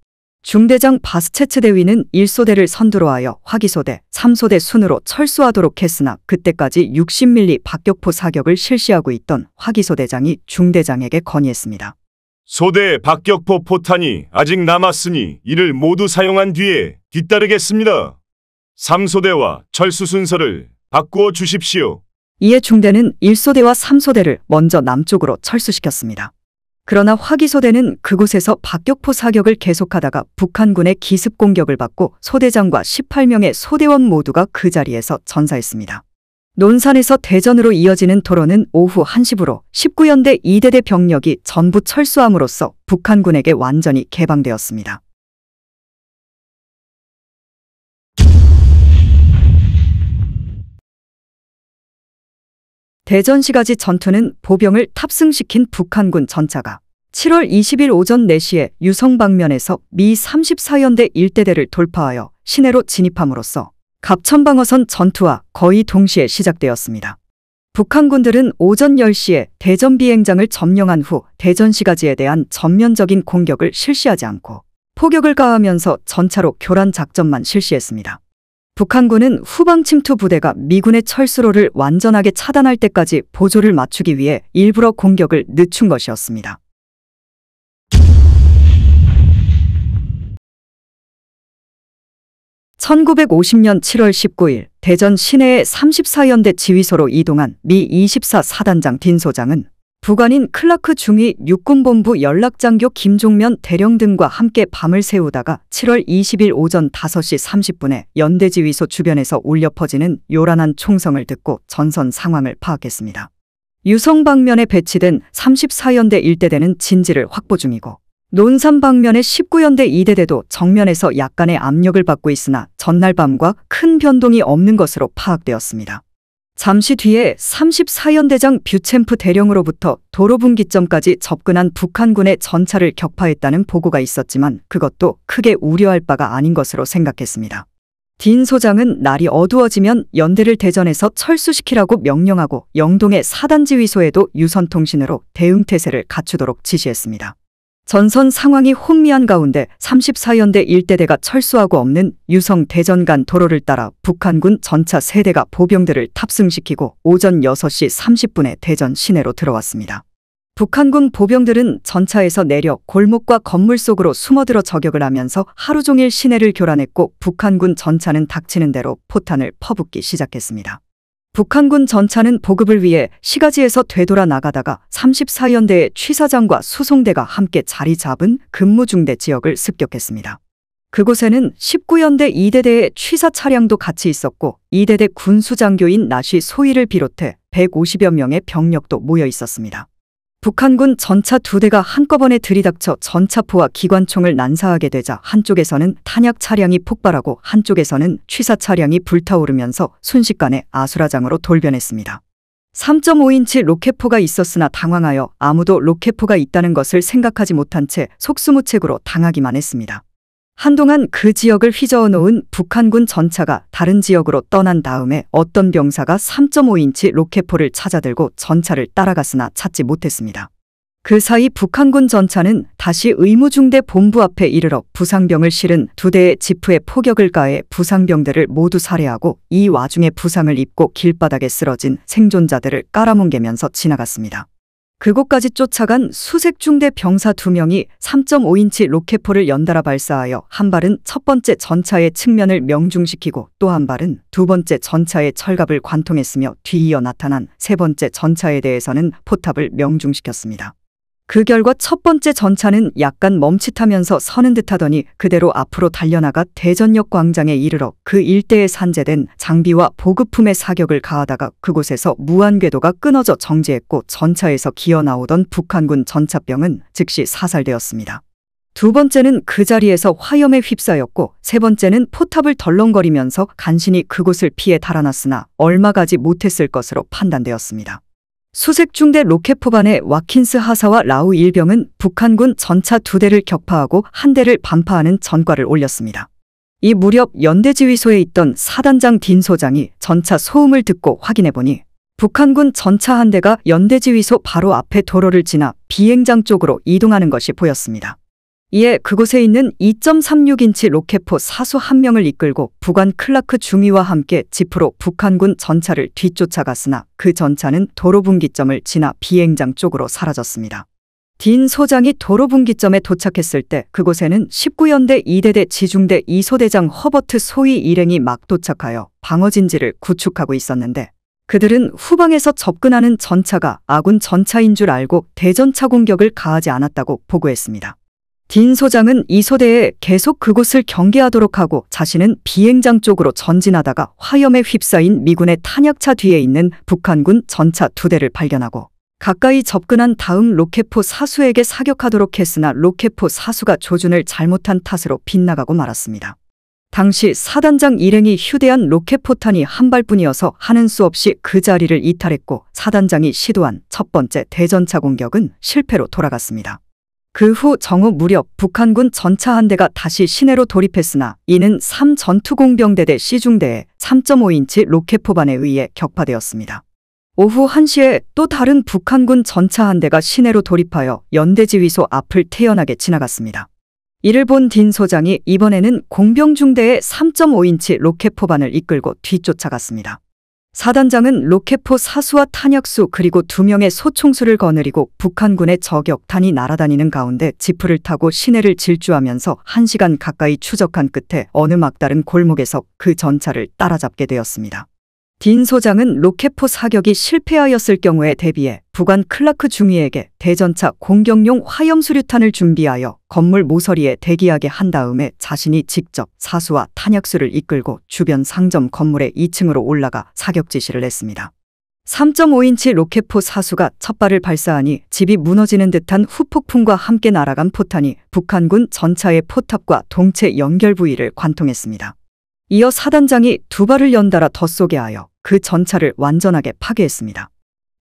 중대장 바스체츠 대위는 1소대를 선두로 하여 화기소대, 3소대 순으로 철수하도록 했으나 그때까지 60mm 박격포 사격을 실시하고 있던 화기소대장이 중대장에게 건의했습니다. 소대 박격포 포탄이 아직 남았으니 이를 모두 사용한 뒤에 뒤따르겠습니다. 3소대와 철수 순서를 바꾸어 주십시오. 이에 중대는 1소대와 3소대를 먼저 남쪽으로 철수시켰습니다. 그러나 화기소대는 그곳에서 박격포 사격을 계속하다가 북한군의 기습 공격을 받고 소대장과 18명의 소대원 모두가 그 자리에서 전사했습니다. 논산에서 대전으로 이어지는 도로는 오후 1시부로 19연대 2대대 병력이 전부 철수함으로써 북한군에게 완전히 개방되었습니다. 대전시가지 전투는 보병을 탑승시킨 북한군 전차가 7월 20일 오전 4시에 유성 방면에서 미 34연대 일대대를 돌파하여 시내로 진입함으로써 갑천방어선 전투와 거의 동시에 시작되었습니다. 북한군들은 오전 10시에 대전 비행장을 점령한 후 대전시가지에 대한 전면적인 공격을 실시하지 않고 포격을 가하면서 전차로 교란 작전만 실시했습니다. 북한군은 후방 침투 부대가 미군의 철수로를 완전하게 차단할 때까지 보조를 맞추기 위해 일부러 공격을 늦춘 것이었습니다. (1950년 7월 19일) 대전 시내의 (34연대) 지휘소로 이동한 미 (24사단장) 딘 소장은 부관인 클라크 중위 육군본부 연락장교 김종면 대령 등과 함께 밤을 새우다가 7월 20일 오전 5시 30분에 연대지휘소 주변에서 울려 퍼지는 요란한 총성을 듣고 전선 상황을 파악했습니다. 유성 방면에 배치된 34연대 1대대는 진지를 확보 중이고 논산 방면의 19연대 2대대도 정면에서 약간의 압력을 받고 있으나 전날 밤과 큰 변동이 없는 것으로 파악되었습니다. 잠시 뒤에 34연대장 뷰챔프 대령으로부터 도로분기점까지 접근한 북한군의 전차를 격파했다는 보고가 있었지만 그것도 크게 우려할 바가 아닌 것으로 생각했습니다. 딘 소장은 날이 어두워지면 연대를 대전에서 철수시키라고 명령하고 영동의 사단지휘소에도 유선통신으로 대응태세를 갖추도록 지시했습니다. 전선 상황이 혼미한 가운데 34연대 1대대가 철수하고 없는 유성 대전 간 도로를 따라 북한군 전차 3대가 보병들을 탑승시키고 오전 6시 30분에 대전 시내로 들어왔습니다. 북한군 보병들은 전차에서 내려 골목과 건물 속으로 숨어들어 저격을 하면서 하루 종일 시내를 교란했고 북한군 전차는 닥치는 대로 포탄을 퍼붓기 시작했습니다. 북한군 전차는 보급을 위해 시가지에서 되돌아 나가다가 34연대의 취사장과 수송대가 함께 자리 잡은 근무중대 지역을 습격했습니다. 그곳에는 19연대 2대대의 취사 차량도 같이 있었고 2대대 군수장교인 나시 소희를 비롯해 150여 명의 병력도 모여 있었습니다. 북한군 전차 두 대가 한꺼번에 들이닥쳐 전차포와 기관총을 난사하게 되자 한쪽에서는 탄약 차량이 폭발하고 한쪽에서는 취사 차량이 불타오르면서 순식간에 아수라장으로 돌변했습니다. 3.5인치 로켓포가 있었으나 당황하여 아무도 로켓포가 있다는 것을 생각하지 못한 채 속수무책으로 당하기만 했습니다. 한동안 그 지역을 휘저어 놓은 북한군 전차가 다른 지역으로 떠난 다음에 어떤 병사가 3.5인치 로켓포를 찾아들고 전차를 따라갔으나 찾지 못했습니다. 그 사이 북한군 전차는 다시 의무중대 본부 앞에 이르러 부상병을 실은 두 대의 지프에 포격을 가해 부상병들을 모두 살해하고 이 와중에 부상을 입고 길바닥에 쓰러진 생존자들을 깔아뭉개면서 지나갔습니다. 그곳까지 쫓아간 수색 중대 병사 두명이 3.5인치 로켓포를 연달아 발사하여 한 발은 첫 번째 전차의 측면을 명중시키고 또 한 발은 두 번째 전차의 철갑을 관통했으며 뒤이어 나타난 세 번째 전차에 대해서는 포탑을 명중시켰습니다. 그 결과 첫 번째 전차는 약간 멈칫하면서 서는 듯하더니 그대로 앞으로 달려나가 대전역 광장에 이르러 그 일대에 산재된 장비와 보급품의 사격을 가하다가 그곳에서 무한궤도가 끊어져 정지했고 전차에서 기어 나오던 북한군 전차병은 즉시 사살되었습니다. 두 번째는 그 자리에서 화염에 휩싸였고 세 번째는 포탑을 덜렁거리면서 간신히 그곳을 피해 달아났으나 얼마 가지 못했을 것으로 판단되었습니다. 수색 중대 로켓포반의 와킨스 하사와 라우 일병은 북한군 전차 두 대를 격파하고 한 대를 반파하는 전과를 올렸습니다. 이 무렵 연대지휘소에 있던 사단장 딘 소장이 전차 소음을 듣고 확인해 보니 북한군 전차 한 대가 연대지휘소 바로 앞에 도로를 지나 비행장 쪽으로 이동하는 것이 보였습니다. 이에 그곳에 있는 2.36인치 로켓포 사수 한 명을 이끌고 부관 클라크 중위와 함께 지프로 북한군 전차를 뒤쫓아갔으나 그 전차는 도로분기점을 지나 비행장 쪽으로 사라졌습니다. 딘 소장이 도로분기점에 도착했을 때 그곳에는 19연대 2대대 지중대 이소대장 허버트 소위 일행이 막 도착하여 방어진지를 구축하고 있었는데 그들은 후방에서 접근하는 전차가 아군 전차인 줄 알고 대전차 공격을 가하지 않았다고 보고했습니다. 딘 소장은 이 소대에 계속 그곳을 경계하도록 하고 자신은 비행장 쪽으로 전진하다가 화염에 휩싸인 미군의 탄약차 뒤에 있는 북한군 전차 두 대를 발견하고 가까이 접근한 다음 로켓포 사수에게 사격하도록 했으나 로켓포 사수가 조준을 잘못한 탓으로 빗나가고 말았습니다. 당시 사단장 일행이 휴대한 로켓포탄이 한 발뿐이어서 하는 수 없이 그 자리를 이탈했고 사단장이 시도한 첫 번째 대전차 공격은 실패로 돌아갔습니다. 그후 정우 무렵 북한군 전차 한 대가 다시 시내로 돌입했으나 이는 3전투공병대대 시중대의 3.5인치 로켓포반에 의해 격파되었습니다. 오후 1시에 또 다른 북한군 전차 한 대가 시내로 돌입하여 연대지휘소 앞을 태연하게 지나갔습니다. 이를 본 딘 소장이 이번에는 공병중대의 3.5인치 로켓포반을 이끌고 뒤쫓아갔습니다. 사단장은 로켓포 사수와 탄약수 그리고 두 명의 소총수를 거느리고 북한군의 저격탄이 날아다니는 가운데 지프를 타고 시내를 질주하면서 한시간 가까이 추적한 끝에 어느 막다른 골목에서 그 전차를 따라잡게 되었습니다. 딘 소장은 로켓포 사격이 실패하였을 경우에 대비해 부관 클라크 중위에게 대전차 공격용 화염수류탄을 준비하여 건물 모서리에 대기하게 한 다음에 자신이 직접 사수와 탄약수를 이끌고 주변 상점 건물의 2층으로 올라가 사격 지시를 했습니다. 3.5인치 로켓포 사수가 첫발을 발사하니 집이 무너지는 듯한 후폭풍과 함께 날아간 포탄이 북한군 전차의 포탑과 동체 연결 부위를 관통했습니다. 이어 사단장이 두 발을 연달아 덧쏘게 하여 그 전차를 완전하게 파괴했습니다.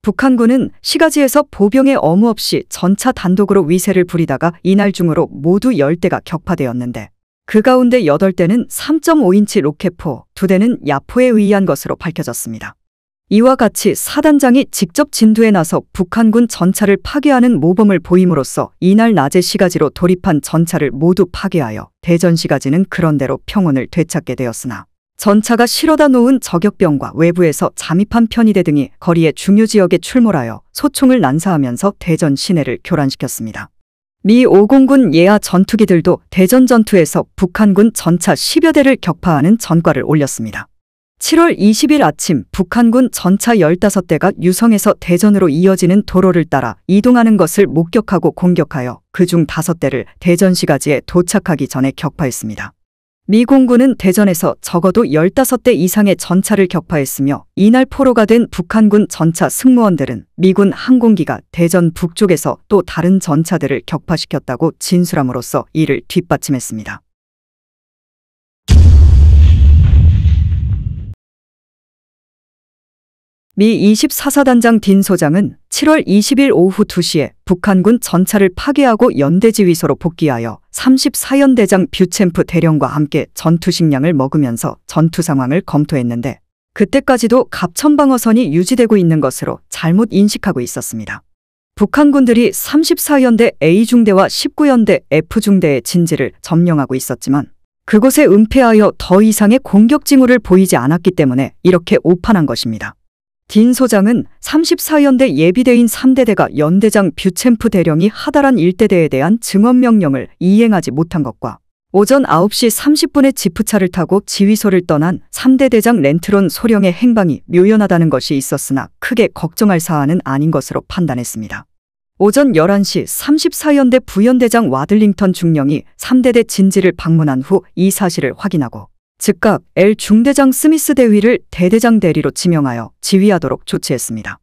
북한군은 시가지에서 보병의 어무 없이 전차 단독으로 위세를 부리다가 이날 중으로 모두 10대가 격파되었는데 그 가운데 8대는 3.5인치 로켓포, 2대는 야포에 의한 것으로 밝혀졌습니다. 이와 같이 사단장이 직접 진두에 나서 북한군 전차를 파괴하는 모범을 보임으로써 이날 낮에 시가지로 돌입한 전차를 모두 파괴하여 대전 시가지는 그런대로 평온을 되찾게 되었으나 전차가 실어다 놓은 저격병과 외부에서 잠입한 편의대 등이 거리의 중요 지역에 출몰하여 소총을 난사하면서 대전 시내를 교란시켰습니다. 미 5공군 예하 전투기들도 대전 전투에서 북한군 전차 10여 대를 격파하는 전과를 올렸습니다. 7월 20일 아침 북한군 전차 15대가 유성에서 대전으로 이어지는 도로를 따라 이동하는 것을 목격하고 공격하여 그중 5대를 대전시가지에 도착하기 전에 격파했습니다. 미 공군은 대전에서 적어도 15대 이상의 전차를 격파했으며 이날 포로가 된 북한군 전차 승무원들은 미군 항공기가 대전 북쪽에서 또 다른 전차들을 격파시켰다고 진술함으로써 이를 뒷받침했습니다. 미 24사단장 딘 소장은 7월 20일 오후 2시에 북한군 전차를 파괴하고 연대지휘소로 복귀하여 34연대장 뷰챔프 대령과 함께 전투식량을 먹으면서 전투 상황을 검토했는데 그때까지도 갑천방어선이 유지되고 있는 것으로 잘못 인식하고 있었습니다. 북한군들이 34연대 A중대와 19연대 F중대의 진지를 점령하고 있었지만 그곳에 은폐하여 더 이상의 공격 징후를 보이지 않았기 때문에 이렇게 오판한 것입니다. 딘 소장은 34연대 예비대인 3대대가 연대장 뷰챔프 대령이 하달한 1대대에 대한 증언명령을 이행하지 못한 것과 오전 9시 30분에 지프차를 타고 지휘소를 떠난 3대대장 렌트론 소령의 행방이 묘연하다는 것이 있었으나 크게 걱정할 사안은 아닌 것으로 판단했습니다. 오전 11시 34연대 부연대장 와들링턴 중령이 3대대 진지를 방문한 후 이 사실을 확인하고 즉각 엘 중대장 스미스 대위를 대대장 대리로 지명하여 지휘하도록 조치했습니다.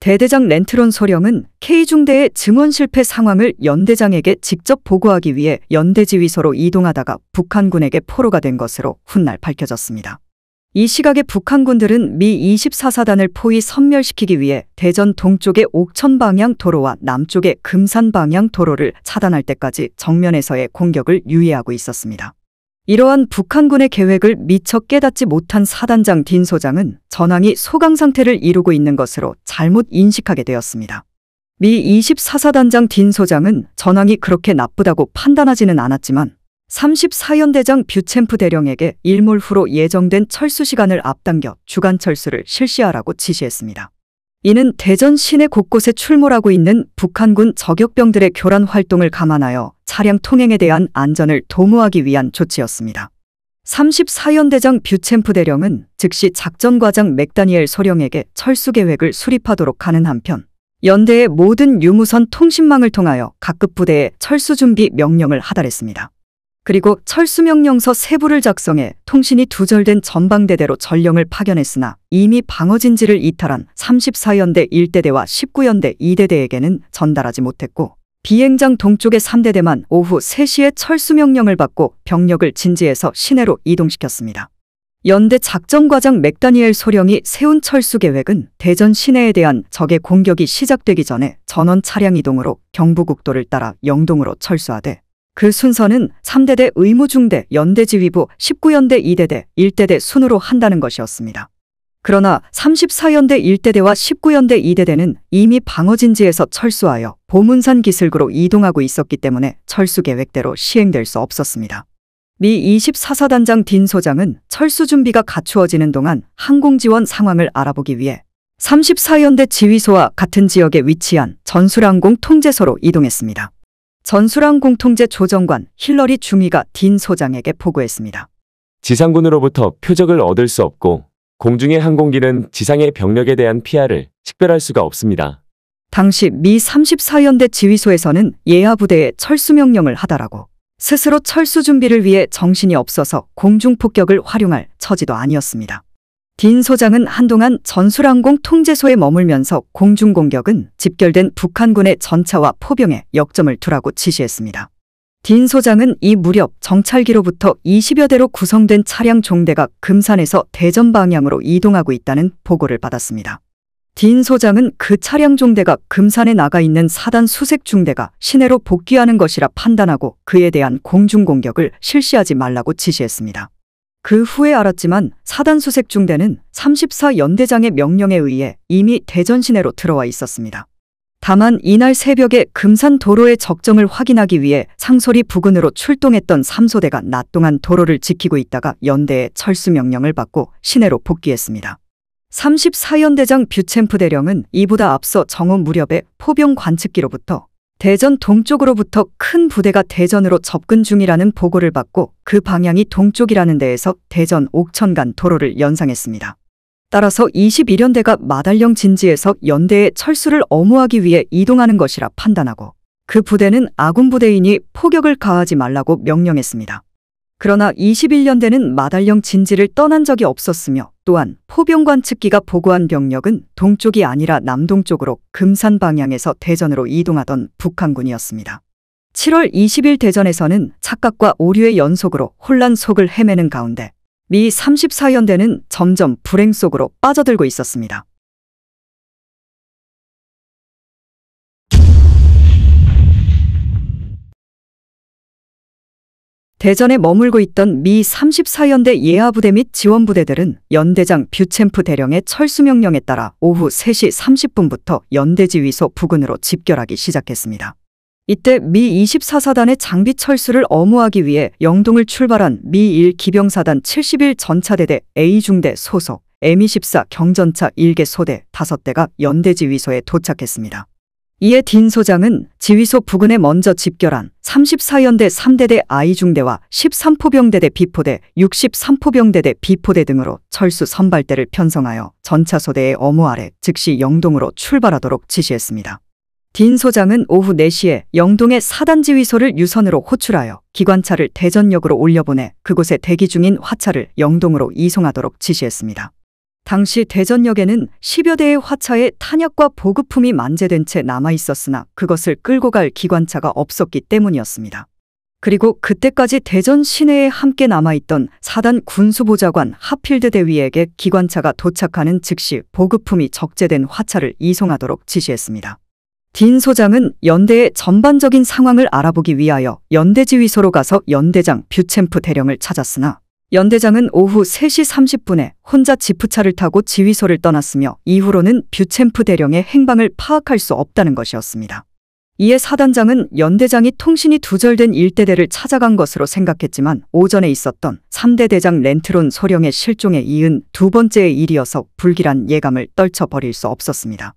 대대장 렌트론 소령은 K중대의 증원 실패 상황을 연대장에게 직접 보고하기 위해 연대지휘소로 이동하다가 북한군에게 포로가 된 것으로 훗날 밝혀졌습니다. 이 시각에 북한군들은 미 24사단을 포위 선멸시키기 위해 대전 동쪽의 옥천 방향 도로와 남쪽의 금산 방향 도로를 차단할 때까지 정면에서의 공격을 유예하고 있었습니다. 이러한 북한군의 계획을 미처 깨닫지 못한 사단장 딘 소장은 전황이 소강 상태를 이루고 있는 것으로 잘못 인식하게 되었습니다. 미 24사단장 딘 소장은 전황이 그렇게 나쁘다고 판단하지는 않았지만 34연대장 뷰챔프 대령에게 일몰 후로 예정된 철수 시간을 앞당겨 주간 철수를 실시하라고 지시했습니다. 이는 대전 시내 곳곳에 출몰하고 있는 북한군 저격병들의 교란 활동을 감안하여 차량 통행에 대한 안전을 도모하기 위한 조치였습니다. 34연대장 뷰챔프 대령은 즉시 작전과장 맥다니엘 소령에게 철수 계획을 수립하도록 하는 한편 연대의 모든 유무선 통신망을 통하여 각급 부대에 철수 준비 명령을 하달했습니다. 그리고 철수명령서 세부를 작성해 통신이 두절된 전방대대로 전령을 파견했으나 이미 방어진지를 이탈한 34연대 1대대와 19연대 2대대에게는 전달하지 못했고 비행장 동쪽의 3대대만 오후 3시에 철수명령을 받고 병력을 진지에서 시내로 이동시켰습니다. 연대 작전과장 맥다니엘 소령이 세운 철수 계획은 대전 시내에 대한 적의 공격이 시작되기 전에 전원 차량 이동으로 경부국도를 따라 영동으로 철수하되 그 순서는 3대대 의무중대 연대지휘부 19연대 2대대 1대대 순으로 한다는 것이었습니다. 그러나 34연대 1대대와 19연대 2대대는 이미 방어진지에서 철수하여 보문산 기슭으로 이동하고 있었기 때문에 철수 계획대로 시행될 수 없었습니다. 미 24사단장 딘 소장은 철수 준비가 갖추어지는 동안 항공지원 상황을 알아보기 위해 34연대 지휘소와 같은 지역에 위치한 전술항공 통제소로 이동했습니다. 전술랑 공통제 조정관 힐러리 중위가 딘 소장에게 보고했습니다. 지상군으로부터 표적을 얻을 수 없고 공중의 항공기는 지상의 병력에 대한 피하를 식별할 수가 없습니다. 당시 미 34연대 지휘소에서는 예하 부대에 철수 명령을 하다라고 스스로 철수 준비를 위해 정신이 없어서 공중 폭격을 활용할 처지도 아니었습니다. 딘 소장은 한동안 전술항공 통제소에 머물면서 공중공격은 집결된 북한군의 전차와 포병에 역점을 두라고 지시했습니다. 딘 소장은 이 무렵 정찰기로부터 20여 대로 구성된 차량 종대가 금산에서 대전 방향으로 이동하고 있다는 보고를 받았습니다. 딘 소장은 그 차량 종대가 금산에 나가 있는 사단 수색 중대가 시내로 복귀하는 것이라 판단하고 그에 대한 공중공격을 실시하지 말라고 지시했습니다. 그 후에 알았지만 사단수색 중대는 34연대장의 명령에 의해 이미 대전 시내로 들어와 있었습니다. 다만 이날 새벽에 금산 도로의 적정을 확인하기 위해 상소리 부근으로 출동했던 3소대가 낮 동안 도로를 지키고 있다가 연대의 철수 명령을 받고 시내로 복귀했습니다. 34연대장 뷰챔프 대령은 이보다 앞서 정오 무렵의 포병 관측기로부터 대전 동쪽으로부터 큰 부대가 대전으로 접근 중이라는 보고를 받고 그 방향이 동쪽이라는 데에서 대전 옥천간 도로를 연상했습니다. 따라서 21연대가 마달령 진지에서 연대의 철수를 엄호하기 위해 이동하는 것이라 판단하고 그 부대는 아군 부대이니 포격을 가하지 말라고 명령했습니다. 그러나 21년 되는 마달령 진지를 떠난 적이 없었으며 또한 포병관 측기가 보고한 병력은 동쪽이 아니라 남동쪽으로 금산 방향에서 대전으로 이동하던 북한군이었습니다. 7월 20일 대전에서는 착각과 오류의 연속으로 혼란 속을 헤매는 가운데 미 34연대는 점점 불행 속으로 빠져들고 있었습니다. 대전에 머물고 있던 미 34연대 예하부대 및 지원부대들은 연대장 뷰챔프 대령의 철수명령에 따라 오후 3시 30분부터 연대지휘소 부근으로 집결하기 시작했습니다. 이때 미 24사단의 장비 철수를 엄호하기 위해 영동을 출발한 미 1 기병사단 71 전차대대 A중대 소속 M24 경전차 1개 소대 5대가 연대지휘소에 도착했습니다. 이에 딘 소장은 지휘소 부근에 먼저 집결한 34연대 3대대 아이중대와 13포병대대 비포대, 63포병대대 비포대 등으로 철수 선발대를 편성하여 전차소대의 어무 아래 즉시 영동으로 출발하도록 지시했습니다. 딘 소장은 오후 4시에 영동의 사단지휘소를 유선으로 호출하여 기관차를 대전역으로 올려보내 그곳에 대기 중인 화차를 영동으로 이송하도록 지시했습니다. 당시 대전역에는 10여 대의 화차에 탄약과 보급품이 만재된 채 남아 있었으나 그것을 끌고 갈 기관차가 없었기 때문이었습니다. 그리고 그때까지 대전 시내에 함께 남아있던 사단 군수보좌관 하필드 대위에게 기관차가 도착하는 즉시 보급품이 적재된 화차를 이송하도록 지시했습니다. 딘 소장은 연대의 전반적인 상황을 알아보기 위하여 연대지휘소로 가서 연대장 뷰챔프 대령을 찾았으나 연대장은 오후 3시 30분에 혼자 지프차를 타고 지휘소를 떠났으며 이후로는 뷰챔프 대령의 행방을 파악할 수 없다는 것이었습니다. 이에 사단장은 연대장이 통신이 두절된 일대대를 찾아간 것으로 생각했지만 오전에 있었던 3대 대장 렌트론 소령의 실종에 이은 두 번째의 일이어서 불길한 예감을 떨쳐버릴 수 없었습니다.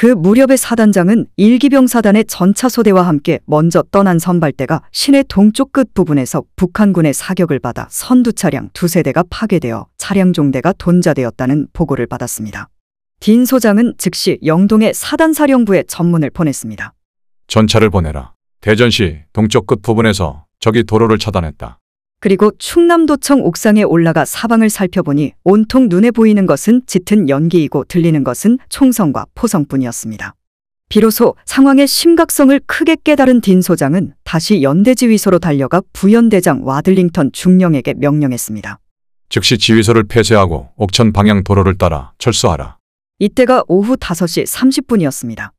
그 무렵의 사단장은 일기병 사단의 전차소대와 함께 먼저 떠난 선발대가 시내 동쪽 끝 부분에서 북한군의 사격을 받아 선두 차량 두세 대가 파괴되어 차량 종대가 돈자되었다는 보고를 받았습니다. 딘 소장은 즉시 영동의 사단사령부에 전문을 보냈습니다. 전차를 보내라. 대전시 동쪽 끝 부분에서 적이 도로를 차단했다. 그리고 충남도청 옥상에 올라가 사방을 살펴보니 온통 눈에 보이는 것은 짙은 연기이고 들리는 것은 총성과 포성뿐이었습니다. 비로소 상황의 심각성을 크게 깨달은 딘 소장은 다시 연대지휘소로 달려가 부연대장 와들링턴 중령에게 명령했습니다. 즉시 지휘소를 폐쇄하고 옥천 방향 도로를 따라 철수하라. 이때가 오후 5시 30분이었습니다.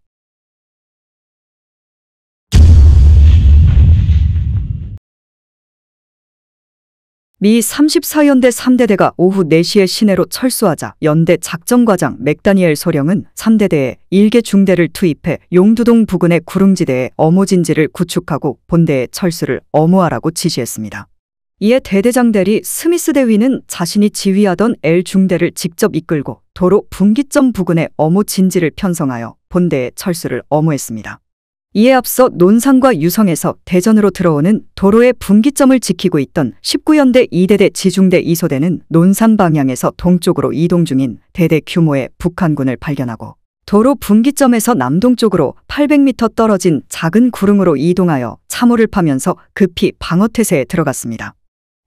미 34연대 3대대가 오후 4시에 시내로 철수하자 연대 작전과장 맥다니엘 소령은 3대대에 일개 중대를 투입해 용두동 부근의 구릉지대에 어모진지를 구축하고 본대에 철수를 어모하라고 지시했습니다. 이에 대대장 대리 스미스 대위는 자신이 지휘하던 L 중대를 직접 이끌고 도로 분기점 부근의 어모 진지를 편성하여 본대에 철수를 어모했습니다 이에 앞서 논산과 유성에서 대전으로 들어오는 도로의 분기점을 지키고 있던 19연대 2대대 지중대 이소대는 논산 방향에서 동쪽으로 이동 중인 대대 규모의 북한군을 발견하고 도로 분기점에서 남동쪽으로 800m 떨어진 작은 구릉으로 이동하여 참호를 파면서 급히 방어태세에 들어갔습니다.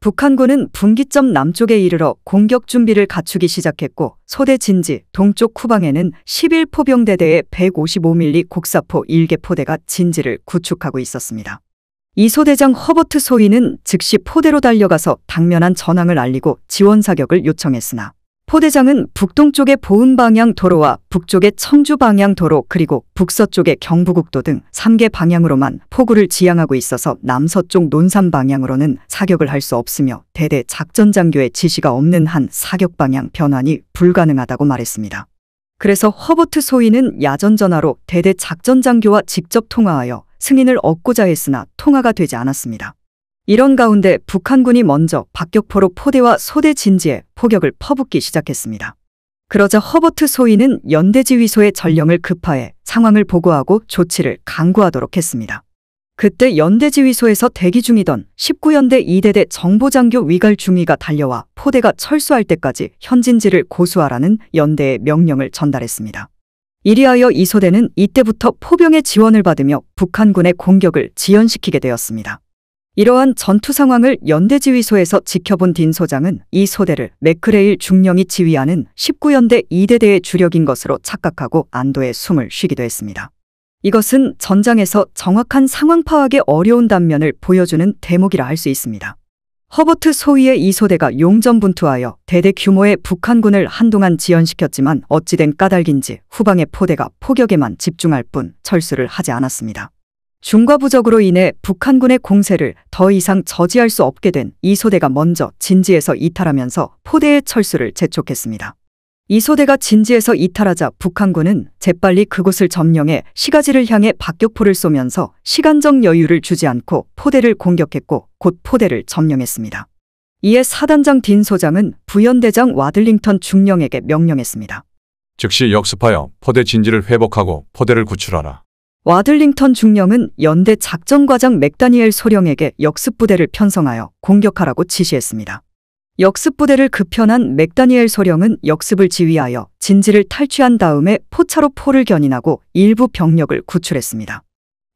북한군은 분기점 남쪽에 이르러 공격 준비를 갖추기 시작했고 소대 진지 동쪽 후방에는 11포병대대의 155mm 국사포 1개포대가 진지를 구축하고 있었습니다. 이 소대장 허버트 소인은 즉시 포대로 달려가서 당면한 전황을 알리고 지원 사격을 요청했으나 포대장은 북동쪽의 보은 방향 도로와 북쪽의 청주 방향 도로 그리고 북서쪽의 경부국도 등 3개 방향으로만 포구를 지향하고 있어서 남서쪽 논산 방향으로는 사격을 할 수 없으며 대대 작전장교의 지시가 없는 한 사격 방향 변환이 불가능하다고 말했습니다. 그래서 허버트 소인은 야전 전화로 대대 작전장교와 직접 통화하여 승인을 얻고자 했으나 통화가 되지 않았습니다. 이런 가운데 북한군이 먼저 박격포로 포대와 소대 진지에 포격을 퍼붓기 시작했습니다. 그러자 허버트 소인는 연대지휘소의 전령을 급파해 상황을 보고하고 조치를 강구하도록 했습니다. 그때 연대지휘소에서 대기 중이던 19연대 2대대 정보장교 위갈 중위가 달려와 포대가 철수할 때까지 현진지를 고수하라는 연대의 명령을 전달했습니다. 이리하여 이소대는 이때부터 포병의 지원을 받으며 북한군의 공격을 지연시키게 되었습니다. 이러한 전투 상황을 연대지휘소에서 지켜본 딘 소장은 이 소대를 맥크레일 중령이 지휘하는 19연대 2대대의 주력인 것으로 착각하고 안도의 숨을 쉬기도 했습니다. 이것은 전장에서 정확한 상황 파악에 어려운 단면을 보여주는 대목이라 할 수 있습니다. 허버트 소위의 이 소대가 용전분투하여 대대 규모의 북한군을 한동안 지연시켰지만 어찌된 까닭인지 후방의 포대가 포격에만 집중할 뿐 철수를 하지 않았습니다. 중과 부적으로 인해 북한군의 공세를 더 이상 저지할 수 없게 된 이소대가 먼저 진지에서 이탈하면서 포대의 철수를 재촉했습니다. 이소대가 진지에서 이탈하자 북한군은 재빨리 그곳을 점령해 시가지를 향해 박격포를 쏘면서 시간적 여유를 주지 않고 포대를 공격했고 곧 포대를 점령했습니다. 이에 사단장 딘 소장은 부연대장 와들링턴 중령에게 명령했습니다. 즉시 역습하여 포대 진지를 회복하고 포대를 구출하라. 와들링턴 중령은 연대 작전과장 맥다니엘 소령에게 역습부대를 편성하여 공격하라고 지시했습니다. 역습부대를 급편한 맥다니엘 소령은 역습을 지휘하여 진지를 탈취한 다음에 포차로 포를 견인하고 일부 병력을 구출했습니다.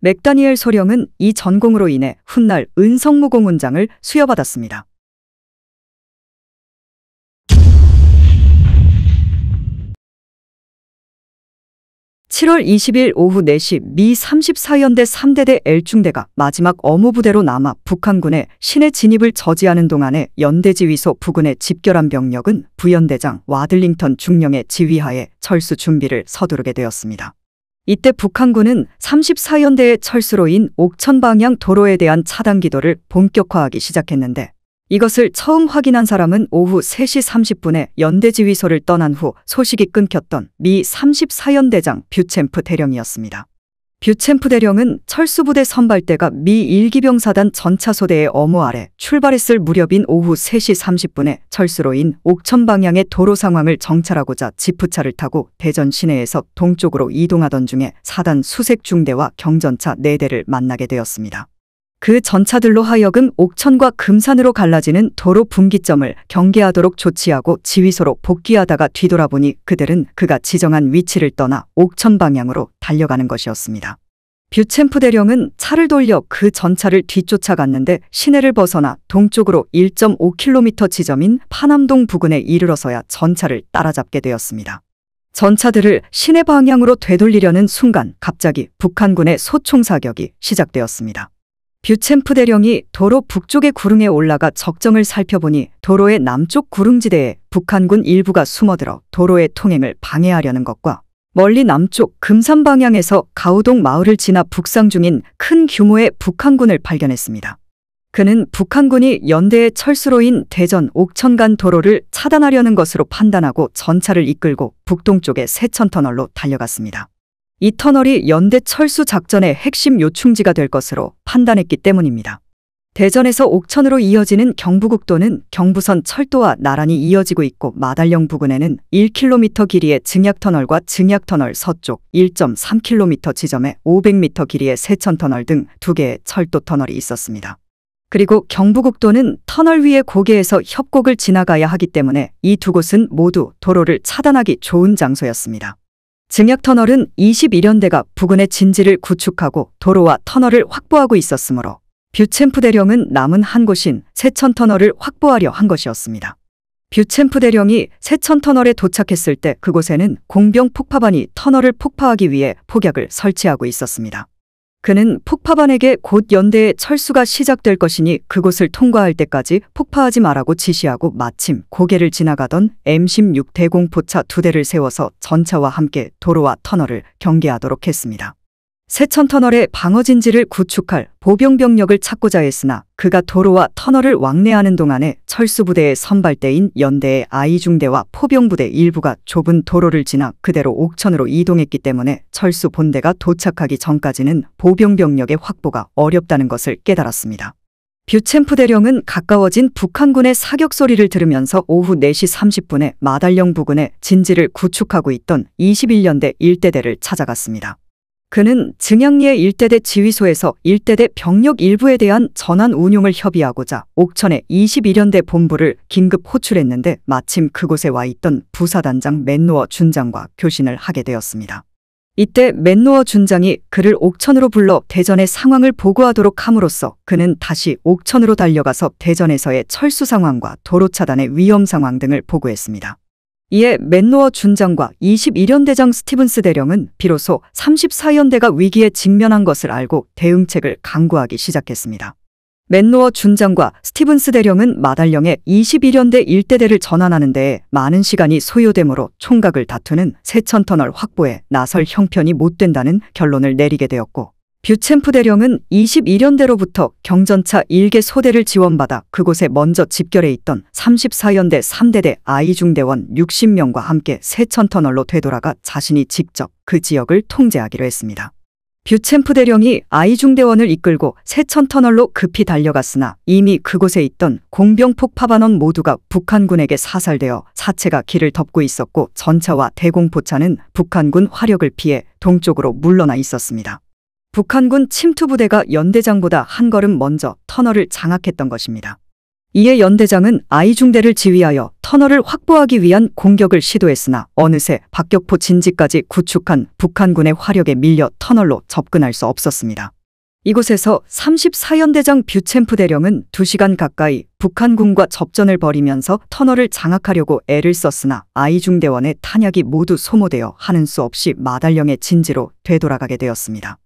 맥다니엘 소령은 이 전공으로 인해 훗날 은성무공훈장을 수여받았습니다. 7월 20일 오후 4시 미 34연대 3대대 L중대가 마지막 어무부대로 남아 북한군의 신의 진입을 저지하는 동안에 연대지휘소 부근의 집결한 병력은 부연대장 와들링턴 중령의 지휘하에 철수 준비를 서두르게 되었습니다. 이때 북한군은 34연대의 철수로 인 옥천 방향 도로에 대한 차단 기도를 본격화하기 시작했는데 이것을 처음 확인한 사람은 오후 3시 30분에 연대지휘소를 떠난 후 소식이 끊겼던 미 34연대장 뷰챔프 대령이었습니다. 뷰챔프 대령은 철수부대 선발대가 미 일기병사단 전차소대의 어모 아래 출발했을 무렵인 오후 3시 30분에 철수로인 옥천 방향의 도로 상황을 정찰하고자 지프차를 타고 대전 시내에서 동쪽으로 이동하던 중에 사단 수색 중대와 경전차 4대를 만나게 되었습니다. 그 전차들로 하여금 옥천과 금산으로 갈라지는 도로 분기점을 경계하도록 조치하고 지휘소로 복귀하다가 뒤돌아보니 그들은 그가 지정한 위치를 떠나 옥천 방향으로 달려가는 것이었습니다. 뷰챔프 대령은 차를 돌려 그 전차를 뒤쫓아갔는데 시내를 벗어나 동쪽으로 1.5km 지점인 파남동 부근에 이르러서야 전차를 따라잡게 되었습니다. 전차들을 시내 방향으로 되돌리려는 순간 갑자기 북한군의 소총 사격이 시작되었습니다. 뷰챔프 대령이 도로 북쪽의 구릉에 올라가 적정을 살펴보니 도로의 남쪽 구릉지대에 북한군 일부가 숨어들어 도로의 통행을 방해하려는 것과 멀리 남쪽 금산 방향에서 가우동 마을을 지나 북상 중인 큰 규모의 북한군을 발견했습니다. 그는 북한군이 연대의 철수로인 대전 옥천간 도로를 차단하려는 것으로 판단하고 전차를 이끌고 북동쪽의 세천터널로 달려갔습니다. 이 터널이 연대 철수 작전의 핵심 요충지가 될 것으로 판단했기 때문입니다. 대전에서 옥천으로 이어지는 경부국도는 경부선 철도와 나란히 이어지고 있고 마달령 부근에는 1km 길이의 증약터널과 증약터널 서쪽 1.3km 지점에 500m 길이의 세천터널 등 두 개의 철도터널이 있었습니다. 그리고 경부국도는 터널 위의 고개에서 협곡을 지나가야 하기 때문에 이 두 곳은 모두 도로를 차단하기 좋은 장소였습니다. 증약터널은 21연대가 부근의 진지를 구축하고 도로와 터널을 확보하고 있었으므로 뷰챔프 대령은 남은 한 곳인 세천터널을 확보하려 한 것이었습니다. 뷰챔프 대령이 세천터널에 도착했을 때 그곳에는 공병 폭파반이 터널을 폭파하기 위해 폭약을 설치하고 있었습니다. 그는 폭파반에게 곧 연대의 철수가 시작될 것이니 그곳을 통과할 때까지 폭파하지 말라고 지시하고 마침 고개를 지나가던 M16 대공포차 두 대를 세워서 전차와 함께 도로와 터널을 경계하도록 했습니다. 세천 터널의 방어 진지를 구축할 보병 병력을 찾고자 했으나 그가 도로와 터널을 왕래하는 동안에 철수 부대의 선발대인 연대의 아이중대와 포병 부대 일부가 좁은 도로를 지나 그대로 옥천으로 이동했기 때문에 철수 본대가 도착하기 전까지는 보병 병력의 확보가 어렵다는 것을 깨달았습니다. 뷰챔프 대령은 가까워진 북한군의 사격 소리를 들으면서 오후 4시 30분에 마달령 부근에 진지를 구축하고 있던 21년대 일대대를 찾아갔습니다. 그는 증영리의 일대대 지휘소에서 일대대 병력 일부에 대한 전환 운용을 협의하고자 옥천의 21연대 본부를 긴급 호출했는데 마침 그곳에 와 있던 부사단장 맨노어 준장과 교신을 하게 되었습니다. 이때 맨노어 준장이 그를 옥천으로 불러 대전의 상황을 보고하도록 함으로써 그는 다시 옥천으로 달려가서 대전에서의 철수 상황과 도로 차단의 위험 상황 등을 보고했습니다. 이에 맨노어 준장과 21연대장 스티븐스 대령은 비로소 34연대가 위기에 직면한 것을 알고 대응책을 강구하기 시작했습니다. 맨노어 준장과 스티븐스 대령은 마달령의 21연대 일대대를 전환하는 데에 많은 시간이 소요되므로 총각을 다투는 세천 터널 확보에 나설 형편이 못 된다는 결론을 내리게 되었고 뷰챔프 대령은 21연대로부터 경전차 1개 소대를 지원받아 그곳에 먼저 집결해 있던 34연대 3대대 아이중대원 60명과 함께 세천터널로 되돌아가 자신이 직접 그 지역을 통제하기로 했습니다. 뷰챔프 대령이 아이중대원을 이끌고 세천터널로 급히 달려갔으나 이미 그곳에 있던 공병 폭파반원 모두가 북한군에게 사살되어 사체가 길을 덮고 있었고 전차와 대공포차는 북한군 화력을 피해 동쪽으로 물러나 있었습니다. 북한군 침투 부대가 연대장보다 한 걸음 먼저 터널을 장악했던 것입니다. 이에 연대장은 아이중대를 지휘하여 터널을 확보하기 위한 공격을 시도했으나 어느새 박격포 진지까지 구축한 북한군의 화력에 밀려 터널로 접근할 수 없었습니다. 이곳에서 34연대장 뷰챔프 대령은 2시간 가까이 북한군과 접전을 벌이면서 터널을 장악하려고 애를 썼으나 아이중대원의 탄약이 모두 소모되어 하는 수 없이 마달령의 진지로 되돌아가게 되었습니다.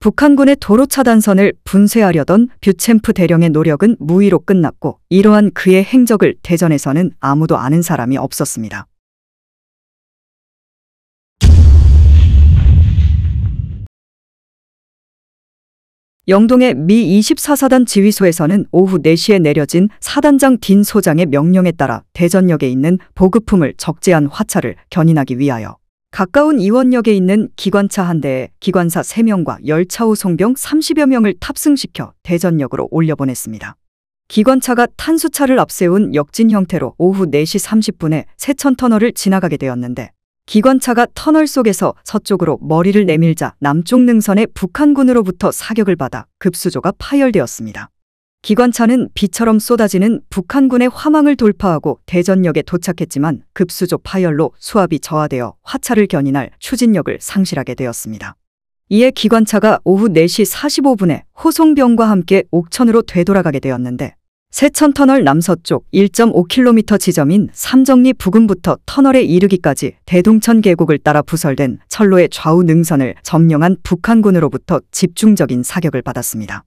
북한군의 도로 차단선을 분쇄하려던 뷰챔프 대령의 노력은 무의로 끝났고 이러한 그의 행적을 대전에서는 아무도 아는 사람이 없었습니다. 영동의 미 24사단 지휘소에서는 오후 4시에 내려진 사단장 딘 소장의 명령에 따라 대전역에 있는 보급품을 적재한 화차를 견인하기 위하여 가까운 이원역에 있는 기관차 한 대에 기관사 3명과 열차호 송병 30여 명을 탑승시켜 대전역으로 올려보냈습니다. 기관차가 탄수차를 앞세운 역진 형태로 오후 4시 30분에 세천 터널을 지나가게 되었는데 기관차가 터널 속에서 서쪽으로 머리를 내밀자 남쪽 능선의 북한군으로부터 사격을 받아 급수조가 파열되었습니다. 기관차는 비처럼 쏟아지는 북한군의 화망을 돌파하고 대전역에 도착했지만 급수조 파열로 수압이 저하되어 화차를 견인할 추진력을 상실하게 되었습니다. 이에 기관차가 오후 4시 45분에 호송병과 함께 옥천으로 되돌아가게 되었는데 세천 터널 남서쪽 1.5km 지점인 삼정리 부근부터 터널에 이르기까지 대동천 계곡을 따라 부설된 철로의 좌우 능선을 점령한 북한군으로부터 집중적인 사격을 받았습니다.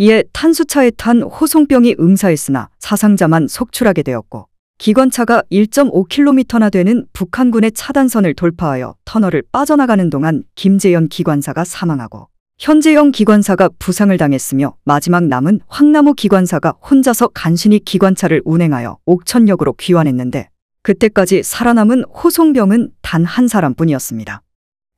이에 탄수차에 탄 호송병이 응사했으나 사상자만 속출하게 되었고 기관차가 1.5km나 되는 북한군의 차단선을 돌파하여 터널을 빠져나가는 동안 김재현 기관사가 사망하고 현재영 기관사가 부상을 당했으며 마지막 남은 황남호 기관사가 혼자서 간신히 기관차를 운행하여 옥천역으로 귀환했는데 그때까지 살아남은 호송병은 단 한 사람뿐이었습니다.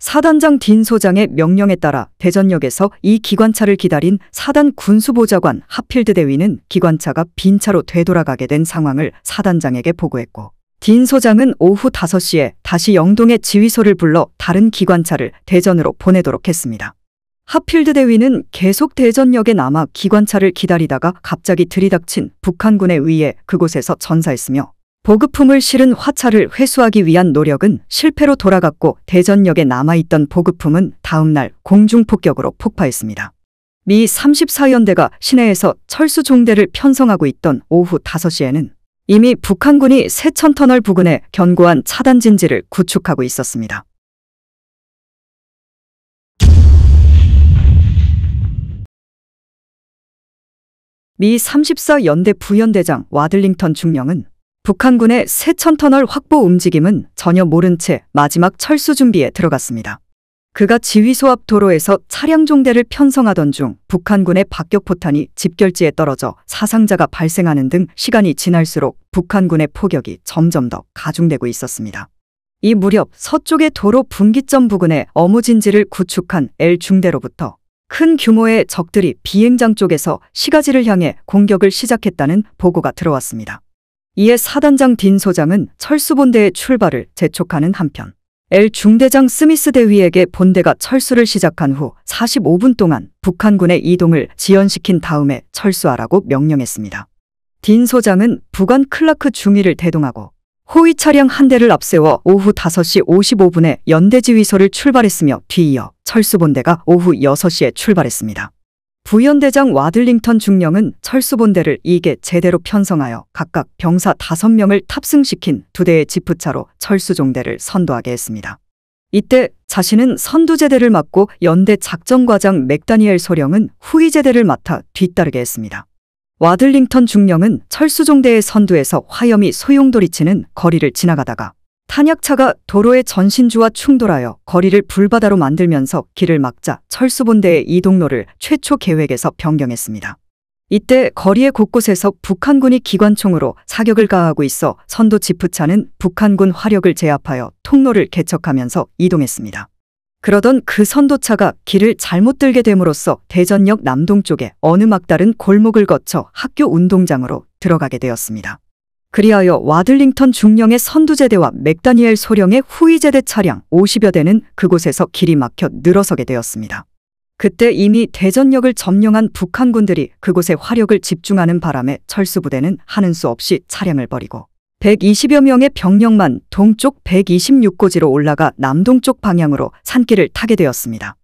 사단장 딘 소장의 명령에 따라 대전역에서 이 기관차를 기다린 사단 군수보좌관 하필드 대위는 기관차가 빈 차로 되돌아가게 된 상황을 사단장에게 보고했고 딘 소장은 오후 5시에 다시 영동의 지휘소를 불러 다른 기관차를 대전으로 보내도록 했습니다. 하필드 대위는 계속 대전역에 남아 기관차를 기다리다가 갑자기 들이닥친 북한군에 의해 그곳에서 전사했으며 보급품을 실은 화차를 회수하기 위한 노력은 실패로 돌아갔고 대전역에 남아있던 보급품은 다음날 공중폭격으로 폭파했습니다. 미 34연대가 시내에서 철수 종대를 편성하고 있던 오후 5시에는 이미 북한군이 세천터널 부근에 견고한 차단 진지를 구축하고 있었습니다. 미 34연대 부연대장 와들링턴 중령은 북한군의 새천 터널 확보 움직임은 전혀 모른 채 마지막 철수 준비에 들어갔습니다. 그가 지휘소 앞 도로에서 차량 종대를 편성하던 중 북한군의 박격포탄이 집결지에 떨어져 사상자가 발생하는 등 시간이 지날수록 북한군의 포격이 점점 더 가중되고 있었습니다. 이 무렵 서쪽의 도로 분기점 부근에 어무진지를 구축한 L 중대로부터 큰 규모의 적들이 비행장 쪽에서 시가지를 향해 공격을 시작했다는 보고가 들어왔습니다. 이에 사단장 딘 소장은 철수 본대의 출발을 재촉하는 한편 엘 중대장 스미스 대위에게 본대가 철수를 시작한 후 45분 동안 북한군의 이동을 지연시킨 다음에 철수하라고 명령했습니다. 딘 소장은 북한 클라크 중위를 대동하고 호위 차량 한 대를 앞세워 오후 5시 55분에 연대지휘소를 출발했으며 뒤이어 철수본대가 오후 6시에 출발했습니다. 부연대장 와들링턴 중령은 철수본대를 이게 제대로 편성하여 각각 병사 5명을 탑승시킨 두 대의 지프차로 철수종대를 선도하게 했습니다. 이때 자신은 선두제대를 맡고 연대 작전과장 맥다니엘 소령은 후위제대를 맡아 뒤따르게 했습니다. 와들링턴 중령은 철수종대의 선두에서 화염이 소용돌이치는 거리를 지나가다가 탄약차가 도로의 전신주와 충돌하여 거리를 불바다로 만들면서 길을 막자 철수본대의 이 동로를 최초 계획에서 변경했습니다. 이때 거리의 곳곳에서 북한군이 기관총으로 사격을 가하고 있어 선도 지프차는 북한군 화력을 제압하여 통로를 개척하면서 이동했습니다. 그러던 그 선도차가 길을 잘못 들게 됨으로써 대전역 남동쪽에 어느 막다른 골목을 거쳐 학교 운동장으로 들어가게 되었습니다. 그리하여 와들링턴 중령의 선두제대와 맥다니엘 소령의 후위제대 차량 50여 대는 그곳에서 길이 막혀 늘어서게 되었습니다. 그때 이미 대전역을 점령한 북한군들이 그곳에 화력을 집중하는 바람에 철수부대는 하는 수 없이 차량을 버리고 120여 명의 병력만 동쪽 126고지로 올라가 남동쪽 방향으로 산길을 타게 되었습니다.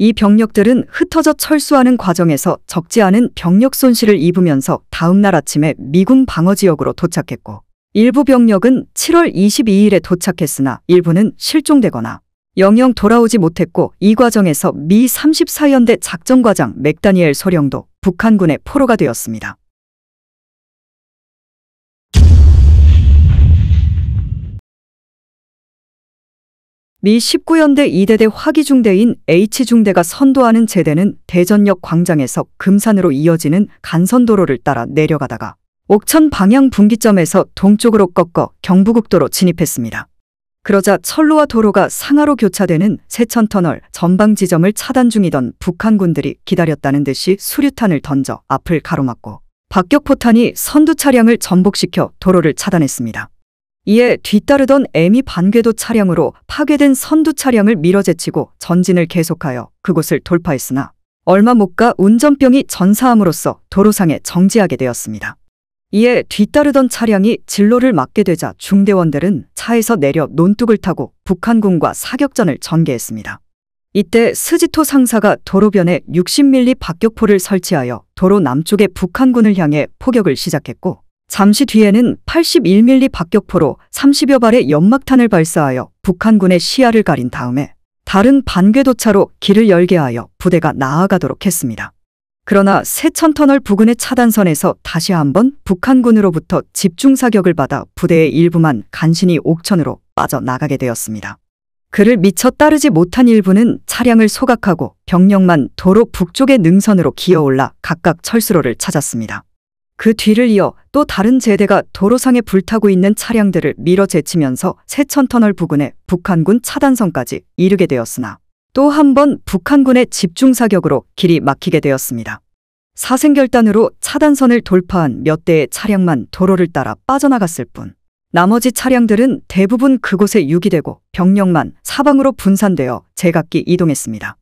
이 병력들은 흩어져 철수하는 과정에서 적지 않은 병력 손실을 입으면서 다음날 아침에 미군 방어 지역으로 도착했고 일부 병력은 7월 22일에 도착했으나 일부는 실종되거나 영영 돌아오지 못했고 이 과정에서 미 34연대 작전과장 맥다니엘 소령도 북한군의 포로가 되었습니다. 미 19연대 2대대 화기중대인 H중대가 선도하는 제대는 대전역 광장에서 금산으로 이어지는 간선도로를 따라 내려가다가 옥천 방향 분기점에서 동쪽으로 꺾어 경부국도로 진입했습니다. 그러자 철로와 도로가 상하로 교차되는 세천터널 전방 지점을 차단 중이던 북한군들이 기다렸다는 듯이 수류탄을 던져 앞을 가로막고 박격포탄이 선두 차량을 전복시켜 도로를 차단했습니다. 이에 뒤따르던 에미 반궤도 차량으로 파괴된 선두 차량을 밀어제치고 전진을 계속하여 그곳을 돌파했으나 얼마 못 가 운전병이 전사함으로써 도로상에 정지하게 되었습니다. 이에 뒤따르던 차량이 진로를 막게 되자 중대원들은 차에서 내려 논둑을 타고 북한군과 사격전을 전개했습니다. 이때 스지토 상사가 도로변에 60mm 박격포를 설치하여 도로 남쪽의 북한군을 향해 포격을 시작했고 잠시 뒤에는 81mm 박격포로 30여 발의 연막탄을 발사하여 북한군의 시야를 가린 다음에 다른 반궤도차로 길을 열게 하여 부대가 나아가도록 했습니다. 그러나 새천터널 부근의 차단선에서 다시 한번 북한군으로부터 집중사격을 받아 부대의 일부만 간신히 옥천으로 빠져나가게 되었습니다. 그를 미처 따르지 못한 일부는 차량을 소각하고 병력만 도로 북쪽의 능선으로 기어올라 각각 철수로를 찾았습니다. 그 뒤를 이어 또 다른 제대가 도로상에 불타고 있는 차량들을 밀어 제치면서 세천터널 부근에 북한군 차단선까지 이르게 되었으나 또 한 번 북한군의 집중사격으로 길이 막히게 되었습니다. 사생결단으로 차단선을 돌파한 몇 대의 차량만 도로를 따라 빠져나갔을 뿐 나머지 차량들은 대부분 그곳에 유기되고 병력만 사방으로 분산되어 제각기 이동했습니다.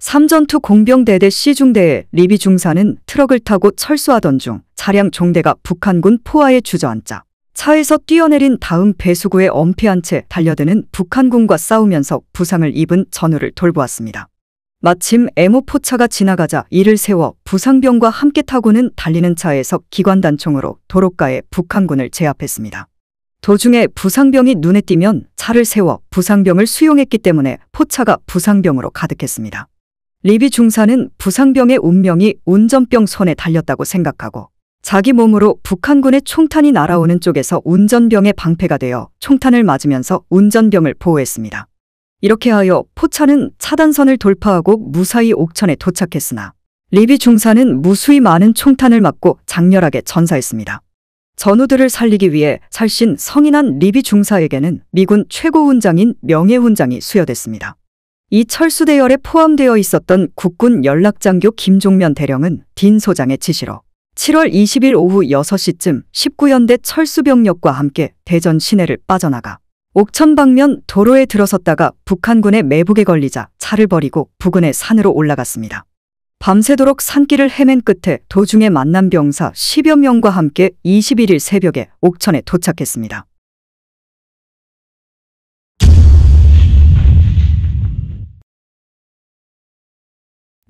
삼전투 공병대대 시중대의 리비 중사는 트럭을 타고 철수하던 중 차량 종대가 북한군 포화에 주저앉자 차에서 뛰어내린 다음 배수구에 엄폐한 채 달려드는 북한군과 싸우면서 부상을 입은 전우를 돌보았습니다. 마침 M5 포차가 지나가자 이를 세워 부상병과 함께 타고는 달리는 차에서 기관단총으로 도로가에 북한군을 제압했습니다. 도중에 부상병이 눈에 띄면 차를 세워 부상병을 수용했기 때문에 포차가 부상병으로 가득했습니다. 리비 중사는 부상병의 운명이 운전병 손에 달렸다고 생각하고 자기 몸으로 북한군의 총탄이 날아오는 쪽에서 운전병의 방패가 되어 총탄을 맞으면서 운전병을 보호했습니다. 이렇게 하여 포차는 차단선을 돌파하고 무사히 옥천에 도착했으나 리비 중사는 무수히 많은 총탄을 맞고 장렬하게 전사했습니다. 전우들을 살리기 위해 살신 성인한 리비 중사에게는 미군 최고 훈장인 명예 훈장이 수여됐습니다. 이 철수대열에 포함되어 있었던 국군 연락장교 김종면 대령은 딘 소장의 지시로 7월 20일 오후 6시쯤 19연대 철수병력과 함께 대전 시내를 빠져나가 옥천 방면 도로에 들어섰다가 북한군의 매복에 걸리자 차를 버리고 부근의 산으로 올라갔습니다. 밤새도록 산길을 헤맨 끝에 도중에 만난 병사 10여 명과 함께 21일 새벽에 옥천에 도착했습니다.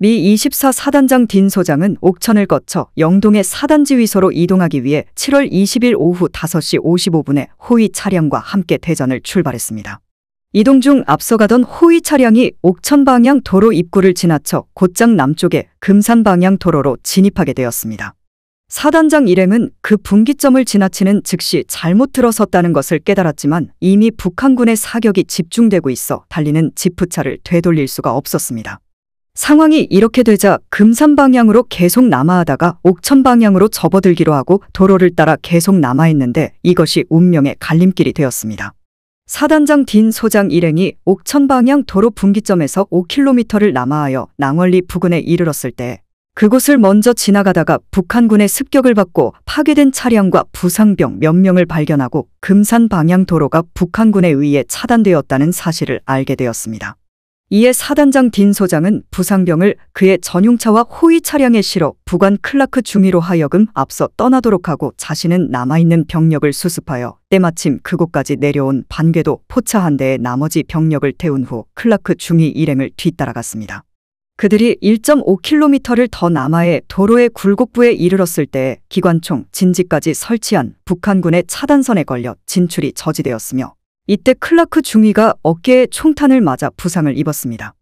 미24 사단장 딘 소장은 옥천을 거쳐 영동의 사단지휘소로 이동하기 위해 7월 20일 오후 5시 55분에 호위 차량과 함께 대전을 출발했습니다. 이동 중 앞서가던 호위 차량이 옥천 방향 도로 입구를 지나쳐 곧장 남쪽의 금산 방향 도로로 진입하게 되었습니다. 사단장 일행은 그 분기점을 지나치는 즉시 잘못 들어섰다는 것을 깨달았지만 이미 북한군의 사격이 집중되고 있어 달리는 지프차를 되돌릴 수가 없었습니다. 상황이 이렇게 되자 금산 방향으로 계속 남하하다가 옥천 방향으로 접어들기로 하고 도로를 따라 계속 남하했는데 이것이 운명의 갈림길이 되었습니다. 사단장 딘 소장 일행이 옥천 방향 도로 분기점에서 5km를 남하하여 낭월리 부근에 이르렀을 때 그곳을 먼저 지나가다가 북한군의 습격을 받고 파괴된 차량과 부상병 몇 명을 발견하고 금산 방향 도로가 북한군에 의해 차단되었다는 사실을 알게 되었습니다. 이에 사단장 딘 소장은 부상병을 그의 전용차와 호위 차량에 실어 부관 클라크 중위로 하여금 앞서 떠나도록 하고 자신은 남아있는 병력을 수습하여 때마침 그곳까지 내려온 반궤도 포차 한 대에 나머지 병력을 태운 후 클라크 중위 일행을 뒤따라갔습니다. 그들이 1.5km를 더남아해 도로의 굴곡부에 이르렀을 때 기관총 진지까지 설치한 북한군의 차단선에 걸려 진출이 저지되었으며 이때 클라크 중위가 어깨에 총탄을 맞아 부상을 입었습니다.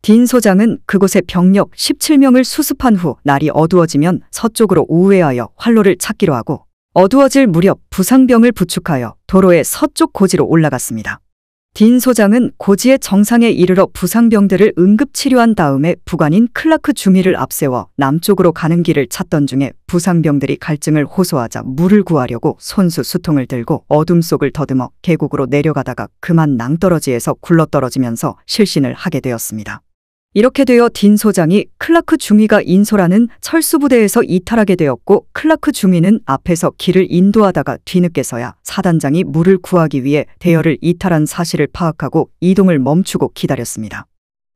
딘 소장은 그곳에 병력 17명을 수습한 후 날이 어두워지면 서쪽으로 우회하여 활로를 찾기로 하고 어두워질 무렵 부상병을 부축하여 도로의 서쪽 고지로 올라갔습니다. 딘 소장은 고지의 정상에 이르러 부상병들을 응급치료한 다음에 부관인 클라크 주미를 앞세워 남쪽으로 가는 길을 찾던 중에 부상병들이 갈증을 호소하자 물을 구하려고 손수 수통을 들고 어둠 속을 더듬어 계곡으로 내려가다가 그만 낭떠러지에서 굴러떨어지면서 실신을 하게 되었습니다. 이렇게 되어 딘 소장이 클라크 중위가 인솔하는 철수부대에서 이탈하게 되었고 클라크 중위는 앞에서 길을 인도하다가 뒤늦게서야 사단장이 물을 구하기 위해 대열을 이탈한 사실을 파악하고 이동을 멈추고 기다렸습니다.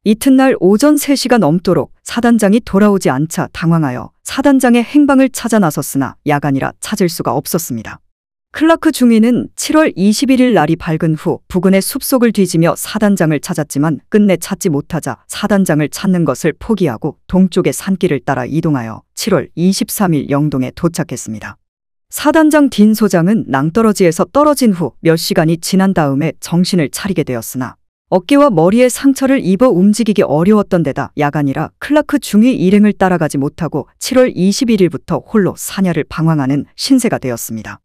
이튿날 오전 3시가 넘도록 사단장이 돌아오지 않자 당황하여 사단장의 행방을 찾아 나섰으나 야간이라 찾을 수가 없었습니다. 클라크 중위는 7월 21일 날이 밝은 후 부근의 숲속을 뒤지며 사단장을 찾았지만 끝내 찾지 못하자 사단장을 찾는 것을 포기하고 동쪽의 산길을 따라 이동하여 7월 23일 영동에 도착했습니다. 사단장 딘 소장은 낭떠러지에서 떨어진 후 몇 시간이 지난 다음에 정신을 차리게 되었으나 어깨와 머리에 상처를 입어 움직이기 어려웠던 데다 야간이라 클라크 중위 일행을 따라가지 못하고 7월 21일부터 홀로 사냐를 방황하는 신세가 되었습니다.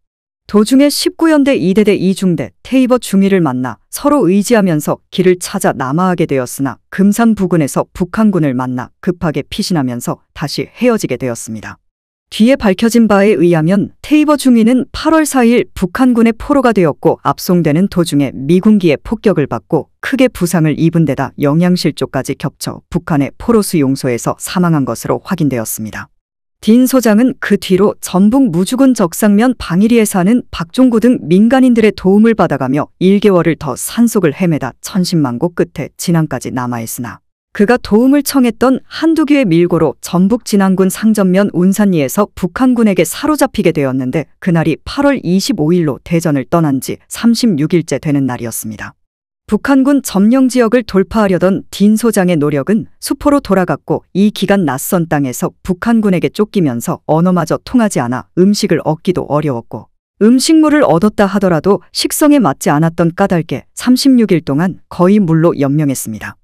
도중에 19연대 2대대2중대 테이버 중위를 만나 서로 의지하면서 길을 찾아 남하하게 되었으나 금산 부근에서 북한군을 만나 급하게 피신하면서 다시 헤어지게 되었습니다. 뒤에 밝혀진 바에 의하면 테이버 중위는 8월 4일 북한군의 포로가 되었고 압송되는 도중에 미군기의 폭격을 받고 크게 부상을 입은 데다 영양실조까지 겹쳐 북한의 포로 수용소에서 사망한 것으로 확인되었습니다. 딘 소장은 그 뒤로 전북 무주군 적상면 방일리에 사는 박종구 등 민간인들의 도움을 받아가며 1개월을 더 산속을 헤매다 천신만고 끝에 진안까지 남아있으나 그가 도움을 청했던 한두 개의 밀고로 전북 진안군 상전면 운산리에서 북한군에게 사로잡히게 되었는데 그날이 8월 25일로 대전을 떠난 지 36일째 되는 날이었습니다. 북한군 점령 지역을 돌파하려던 딘 소장의 노력은 수포로 돌아갔고 이 기간 낯선 땅에서 북한군에게 쫓기면서 언어마저 통하지 않아 음식을 얻기도 어려웠고 음식물을 얻었다 하더라도 식성에 맞지 않았던 까닭에 36일 동안 거의 물로 연명했습니다.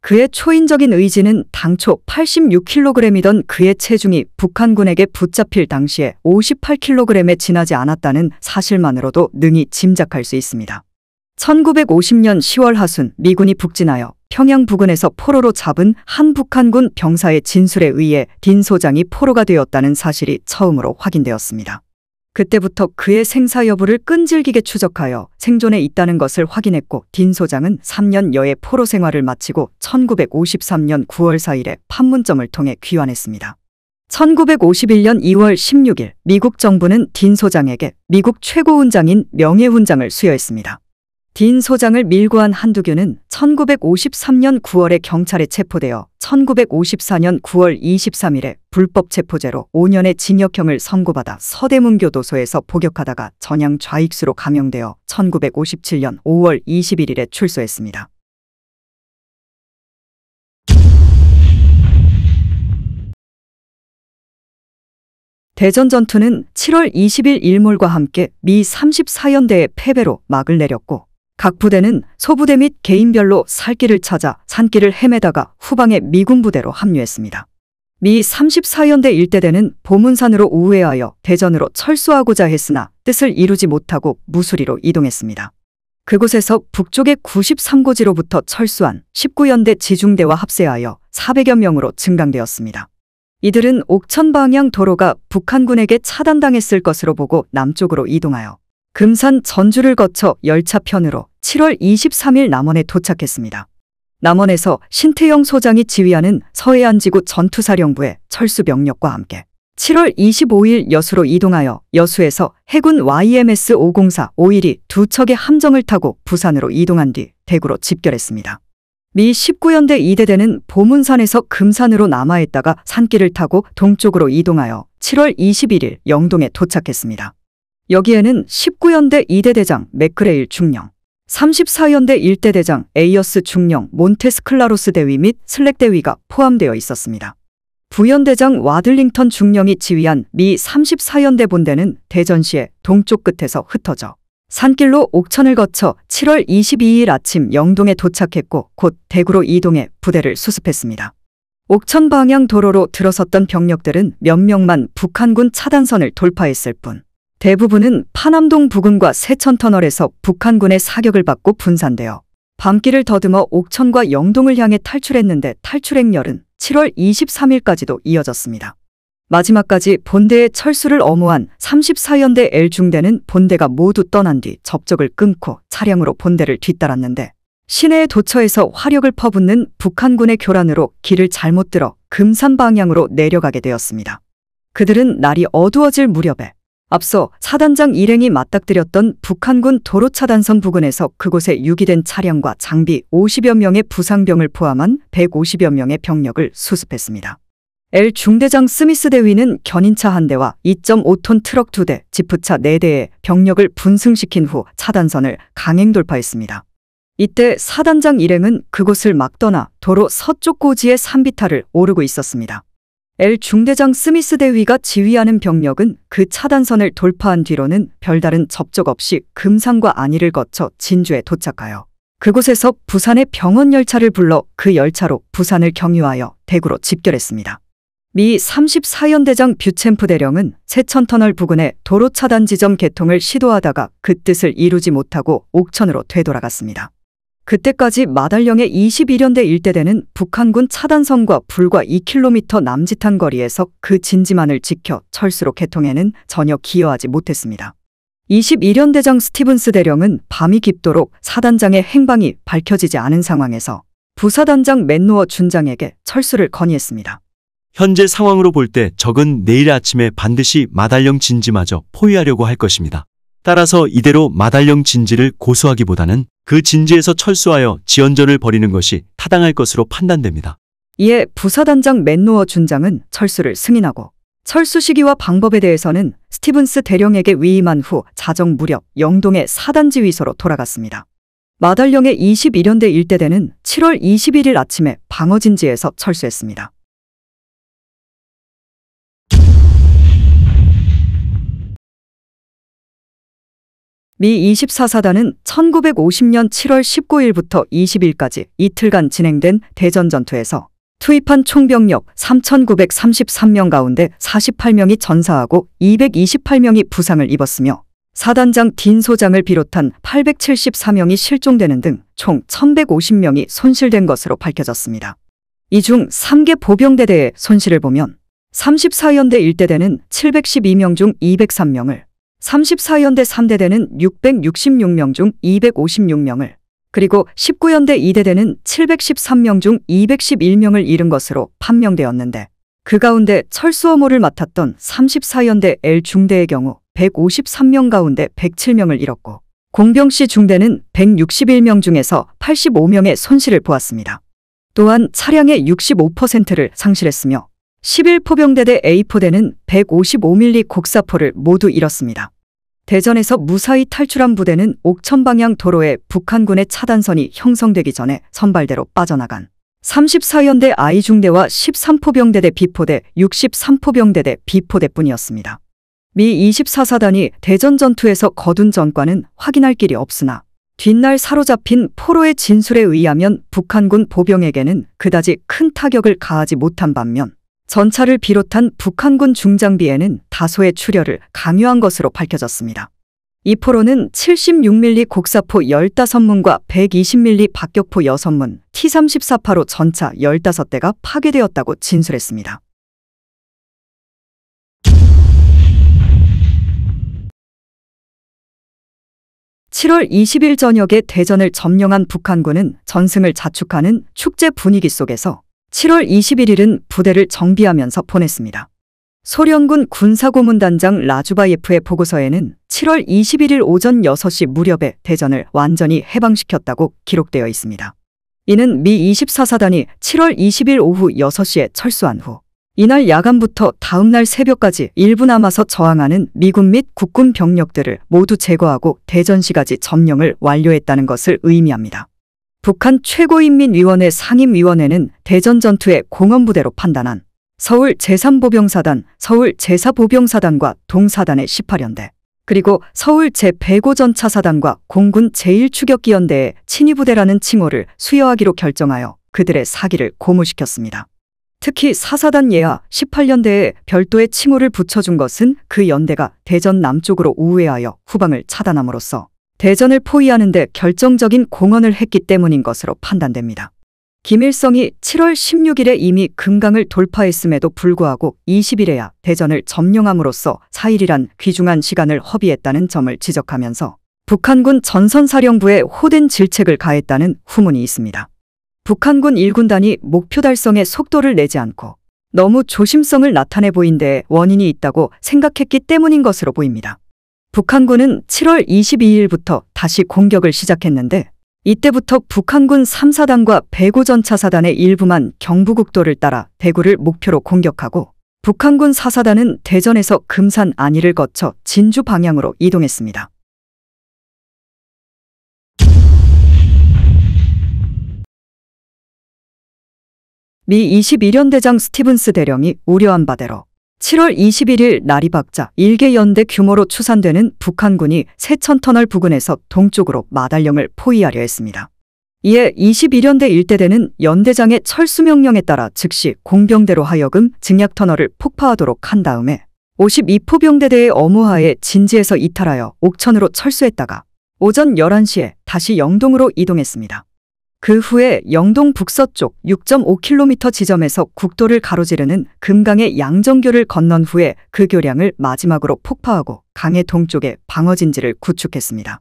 그의 초인적인 의지는 당초 86kg이던 그의 체중이 북한군에게 붙잡힐 당시에 58kg에 지나지 않았다는 사실만으로도 능히 짐작할 수 있습니다. 1950년 10월 하순 미군이 북진하여 평양 부근에서 포로로 잡은 한북한군 병사의 진술에 의해 딘 소장이 포로가 되었다는 사실이 처음으로 확인되었습니다. 그때부터 그의 생사 여부를 끈질기게 추적하여 생존에 있다는 것을 확인했고 딘 소장은 3년여의 포로 생활을 마치고 1953년 9월 4일에 판문점을 통해 귀환했습니다. 1951년 2월 16일 미국 정부는 딘 소장에게 미국 최고훈장인 명예훈장을 수여했습니다. 딘 소장을 밀고한 한두교는 1953년 9월에 경찰에 체포되어 1954년 9월 23일에 불법 체포제로 5년의 징역형을 선고받아 서대문 교도소에서 복역하다가 전향 좌익수로 감형되어 1957년 5월 21일에 출소했습니다. 대전 전투는 7월 20일 일몰과 함께 미 34연대의 패배로 막을 내렸고 각 부대는 소부대 및 개인별로 살길을 찾아 산길을 헤매다가 후방의 미군 부대로 합류했습니다. 미 34연대 일대대는 보문산으로 우회하여 대전으로 철수하고자 했으나 뜻을 이루지 못하고 무수리로 이동했습니다. 그곳에서 북쪽의 93고지로부터 철수한 19연대 지중대와 합세하여 400여 명으로 증강되었습니다. 이들은 옥천 방향 도로가 북한군에게 차단당했을 것으로 보고 남쪽으로 이동하여 금산 전주를 거쳐 열차편으로 7월 23일 남원에 도착했습니다. 남원에서 신태영 소장이 지휘하는 서해안지구 전투사령부의 철수 병력과 함께 7월 25일 여수로 이동하여 여수에서 해군 YMS 504 5 1이두 척의 함정을 타고 부산으로 이동한 뒤 대구로 집결했습니다. 미 19연대 2대대는 보문산에서 금산으로 남하했다가 산길을 타고 동쪽으로 이동하여 7월 21일 영동에 도착했습니다. 여기에는 19연대 2대대장 맥그레일 중령, 34연대 1대대장 에이어스 중령 몬테스클라로스 대위 및슬랙 대위가 포함되어 있었습니다. 부연대장 와들링턴 중령이 지휘한 미 34연대 본대는 대전시의 동쪽 끝에서 흩어져 산길로 옥천을 거쳐 7월 22일 아침 영동에 도착했고 곧 대구로 이동해 부대를 수습했습니다. 옥천 방향 도로로 들어섰던 병력들은 몇 명만 북한군 차단선을 돌파했을 뿐 대부분은 파남동 부근과 세천터널에서 북한군의 사격을 받고 분산되어 밤길을 더듬어 옥천과 영동을 향해 탈출했는데 탈출 행렬은 7월 23일까지도 이어졌습니다. 마지막까지 본대의 철수를 엄호한 34연대 L중대는 본대가 모두 떠난 뒤 접촉을 끊고 차량으로 본대를 뒤따랐는데 시내의 도처에서 화력을 퍼붓는 북한군의 교란으로 길을 잘못 들어 금산 방향으로 내려가게 되었습니다. 그들은 날이 어두워질 무렵에 앞서 사단장 일행이 맞닥뜨렸던 북한군 도로 차단선 부근에서 그곳에 유기된 차량과 장비 50여 명의 부상병을 포함한 150여 명의 병력을 수습했습니다. L 중대장 스미스 대위는 견인차 한 대와 2.5톤 트럭 2대, 지프차 4대의 병력을 분승시킨 후 차단선을 강행 돌파했습니다. 이때 사단장 일행은 그곳을 막 떠나 도로 서쪽 고지의 산비탈을 오르고 있었습니다. 엘 중대장 스미스 대위가 지휘하는 병력은 그 차단선을 돌파한 뒤로는 별다른 접촉 없이 금산과 안위를 거쳐 진주에 도착하여 그곳에서 부산의 병원 열차를 불러 그 열차로 부산을 경유하여 대구로 집결했습니다. 미 34연대장 뷰챔프 대령은 세천터널 부근의 도로 차단 지점 개통을 시도하다가 그 뜻을 이루지 못하고 옥천으로 되돌아갔습니다. 그때까지 마달령의 21연대 일대대는 북한군 차단선과 불과 2km 남짓한 거리에서 그 진지만을 지켜 철수로 개통에는 전혀 기여하지 못했습니다. 21연대장 스티븐스 대령은 밤이 깊도록 사단장의 행방이 밝혀지지 않은 상황에서 부사단장 맨노어 준장에게 철수를 건의했습니다. 현재 상황으로 볼 때 적은 내일 아침에 반드시 마달령 진지마저 포위하려고 할 것입니다. 따라서 이대로 마달령 진지를 고수하기보다는 그 진지에서 철수하여 지연전을 벌이는 것이 타당할 것으로 판단됩니다. 이에 부사단장 맨노어 준장은 철수를 승인하고 철수 시기와 방법에 대해서는 스티븐스 대령에게 위임한 후 자정 무렵 영동의 사단지 위서로 돌아갔습니다. 마달령의 21연대 일대대는 7월 21일 아침에 방어진지에서 철수했습니다. 미 24사단은 1950년 7월 19일부터 20일까지 이틀간 진행된 대전 전투에서 투입한 총병력 3,933명 가운데 48명이 전사하고 228명이 부상을 입었으며 사단장 딘 소장을 비롯한 874명이 실종되는 등 총 1,150명이 손실된 것으로 밝혀졌습니다. 이 중 3개 보병대대의 손실을 보면 34연대 1대대는 712명 중 203명을, 34연대 3대대는 666명 중 256명을, 그리고 19연대 2대대는 713명 중 211명을 잃은 것으로 판명되었는데, 그 가운데 철수어모를 맡았던 34연대 L 중대의 경우 153명 가운데 107명을 잃었고, 공병 C 중대는 161명 중에서 85명의 손실을 보았습니다. 또한 차량의 65%를 상실했으며 11포병대대 A포대는 155mm 곡사포를 모두 잃었습니다. 대전에서 무사히 탈출한 부대는 옥천 방향 도로에 북한군의 차단선이 형성되기 전에 선발대로 빠져나간 34연대 아이중대와 13포병대대 비포대, 63포병대대 비포대뿐이었습니다. 미 24사단이 대전 전투에서 거둔 전과는 확인할 길이 없으나 뒷날 사로잡힌 포로의 진술에 의하면 북한군 보병에게는 그다지 큰 타격을 가하지 못한 반면 전차를 비롯한 북한군 중장비에는 다소의 출혈을 강요한 것으로 밝혀졌습니다. 이포로는 76mm 곡사포 15문과 120mm 박격포 6문, T-34파로 전차 15대가 파괴되었다고 진술했습니다. (7월 20일) 저녁에 대전을 점령한 북한군은 전승을 자축하는 축제 분위기 속에서 7월 21일은 부대를 정비하면서 보냈습니다. 소련군 군사고문단장 라주바예프의 보고서에는 7월 21일 오전 6시 무렵에 대전을 완전히 해방시켰다고 기록되어 있습니다. 이는 미 24사단이 7월 20일 오후 6시에 철수한 후 이날 야간부터 다음날 새벽까지 일부 남아서 저항하는 미군 및 국군 병력들을 모두 제거하고 대전시까지 점령을 완료했다는 것을 의미합니다. 북한 최고인민위원회 상임위원회는 대전 전투의 공헌부대로 판단한 서울 제3보병사단, 서울 제4보병사단과 동사단의 18연대, 그리고 서울 제105전차사단과 공군 제1추격기연대의 친위부대라는 칭호를 수여하기로 결정하여 그들의 사기를 고무시켰습니다. 특히 사사단 예하 18연대에 별도의 칭호를 붙여준 것은 그 연대가 대전 남쪽으로 우회하여 후방을 차단함으로써 대전을 포위하는 데 결정적인 공헌을 했기 때문인 것으로 판단됩니다. 김일성이 7월 16일에 이미 금강을 돌파했음에도 불구하고 20일에야 대전을 점령함으로써 4일이란 귀중한 시간을 허비했다는 점을 지적하면서 북한군 전선사령부에 호된 질책을 가했다는 후문이 있습니다. 북한군 1군단이 목표 달성에 속도를 내지 않고 너무 조심성을 나타내 보인 데 원인이 있다고 생각했기 때문인 것으로 보입니다. 북한군은 7월 22일부터 다시 공격을 시작했는데 이때부터 북한군 3사단과 배구전차사단의 일부만 경부국도를 따라 대구를 목표로 공격하고 북한군 4사단은 대전에서 금산 안위를 거쳐 진주 방향으로 이동했습니다. 미 21연대장 스티븐스 대령이 우려한 바대로 7월 21일 날이 밝자 일개 연대 규모로 추산되는 북한군이 세천터널 부근에서 동쪽으로 마달령을 포위하려 했습니다. 이에 21연대 일대대는 연대장의 철수 명령에 따라 즉시 공병대로 하여금 증약터널을 폭파하도록 한 다음에 52포병대대의 어무하에 진지에서 이탈하여 옥천으로 철수했다가 오전 11시에 다시 영동으로 이동했습니다. 그 후에 영동 북서쪽 6.5km 지점에서 국도를 가로지르는 금강의 양정교를 건넌 후에 그 교량을 마지막으로 폭파하고 강의 동쪽에 방어진지를 구축했습니다.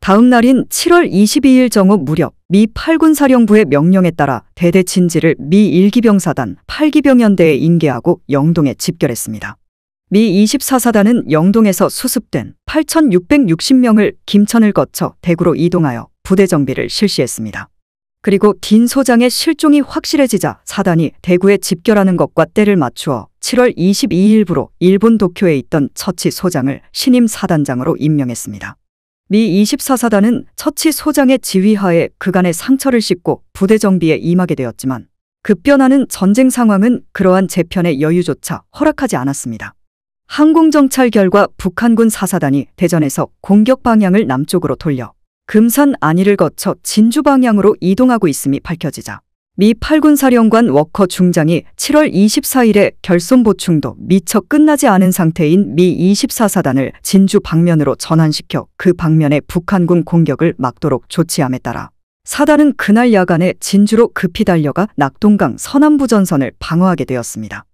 다음 날인 7월 22일 정오 무렵 미 8군 사령부의 명령에 따라 대대 진지를 미 1기병사단 8기병연대에 인계하고 영동에 집결했습니다. 미 24사단은 영동에서 수습된 8,660명을 김천을 거쳐 대구로 이동하여 부대 정비를 실시했습니다. 그리고 딘 소장의 실종이 확실해지자 사단이 대구에 집결하는 것과 때를 맞추어 7월 22일부로 일본 도쿄에 있던 처치 소장을 신임 사단장으로 임명했습니다. 미 24사단은 처치 소장의 지휘하에 그간의 상처를 씻고 부대 정비에 임하게 되었지만 급변하는 전쟁 상황은 그러한 재편의 여유조차 허락하지 않았습니다. 항공정찰 결과 북한군 사사단이 대전에서 공격 방향을 남쪽으로 돌려 금산 안위를 거쳐 진주 방향으로 이동하고 있음이 밝혀지자 미 8군 사령관 워커 중장이 7월 24일에 결손 보충도 미처 끝나지 않은 상태인 미 24사단을 진주 방면으로 전환시켜 그 방면에 북한군 공격을 막도록 조치함에 따라 사단은 그날 야간에 진주로 급히 달려가 낙동강 서남부 전선을 방어하게 되었습니다.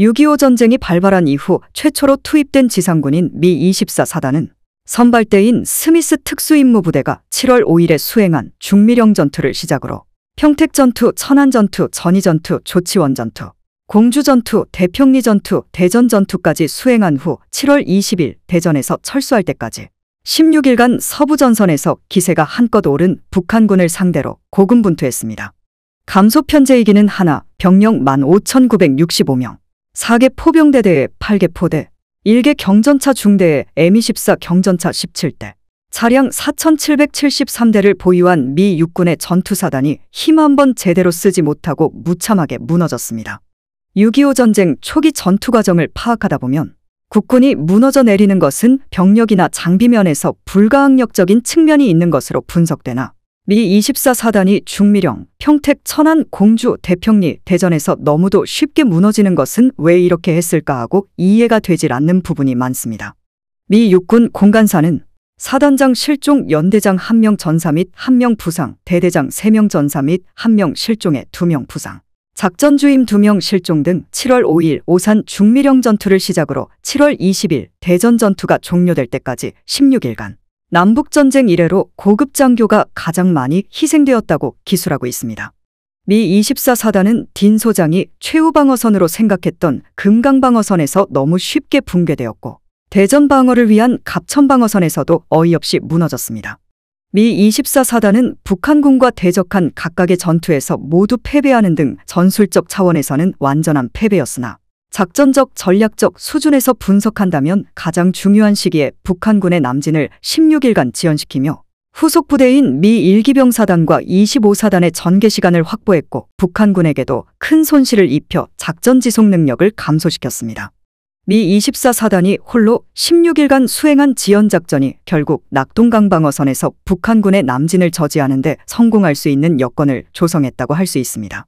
6.25 전쟁이 발발한 이후 최초로 투입된 지상군인 미 24사단은 선발대인 스미스 특수임무부대가 7월 5일에 수행한 중미령 전투를 시작으로 평택 전투, 천안 전투, 전이 전투, 조치원 전투, 공주 전투, 대평리 전투, 대전 전투까지 수행한 후 7월 20일 대전에서 철수할 때까지 16일간 서부 전선에서 기세가 한껏 오른 북한군을 상대로 고군분투했습니다. 감소 편제이기는 하나 병력 15,965명, 4개 포병대대에 8개 포대, 1개 경전차 중대에 M24 경전차 17대, 차량 4,773대를 보유한 미 육군의 전투사단이 힘한번 제대로 쓰지 못하고 무참하게 무너졌습니다. 6.25 전쟁 초기 전투 과정을 파악하다 보면 국군이 무너져 내리는 것은 병력이나 장비면에서 불가항력적인 측면이 있는 것으로 분석되나 미 24사단이 중미령, 평택, 천안, 공주, 대평리, 대전에서 너무도 쉽게 무너지는 것은 왜 이렇게 했을까 하고 이해가 되질 않는 부분이 많습니다. 미 육군 공간사는 사단장 실종 연대장 1명 전사 및 1명 부상, 대대장 3명 전사 및 1명 실종의 2명 부상, 작전 주임 2명 실종 등 7월 5일 오산 중미령 전투를 시작으로 7월 20일 대전 전투가 종료될 때까지 16일간 남북전쟁 이래로 고급 장교가 가장 많이 희생되었다고 기술하고 있습니다. 미 24사단은 딘 소장이 최후방어선으로 생각했던 금강방어선에서 너무 쉽게 붕괴되었고 대전 방어를 위한 갑천방어선에서도 어이없이 무너졌습니다. 미 24사단은 북한군과 대적한 각각의 전투에서 모두 패배하는 등 전술적 차원에서는 완전한 패배였으나 작전적 전략적 수준에서 분석한다면 가장 중요한 시기에 북한군의 남진을 16일간 지연시키며 후속 부대인 미 1기병사단과 25사단의 전개 시간을 확보했고 북한군에게도 큰 손실을 입혀 작전 지속 능력을 감소시켰습니다. 미 24사단이 홀로 16일간 수행한 지연 작전이 결국 낙동강 방어선에서 북한군의 남진을 저지하는 데 성공할 수 있는 여건을 조성했다고 할 수 있습니다.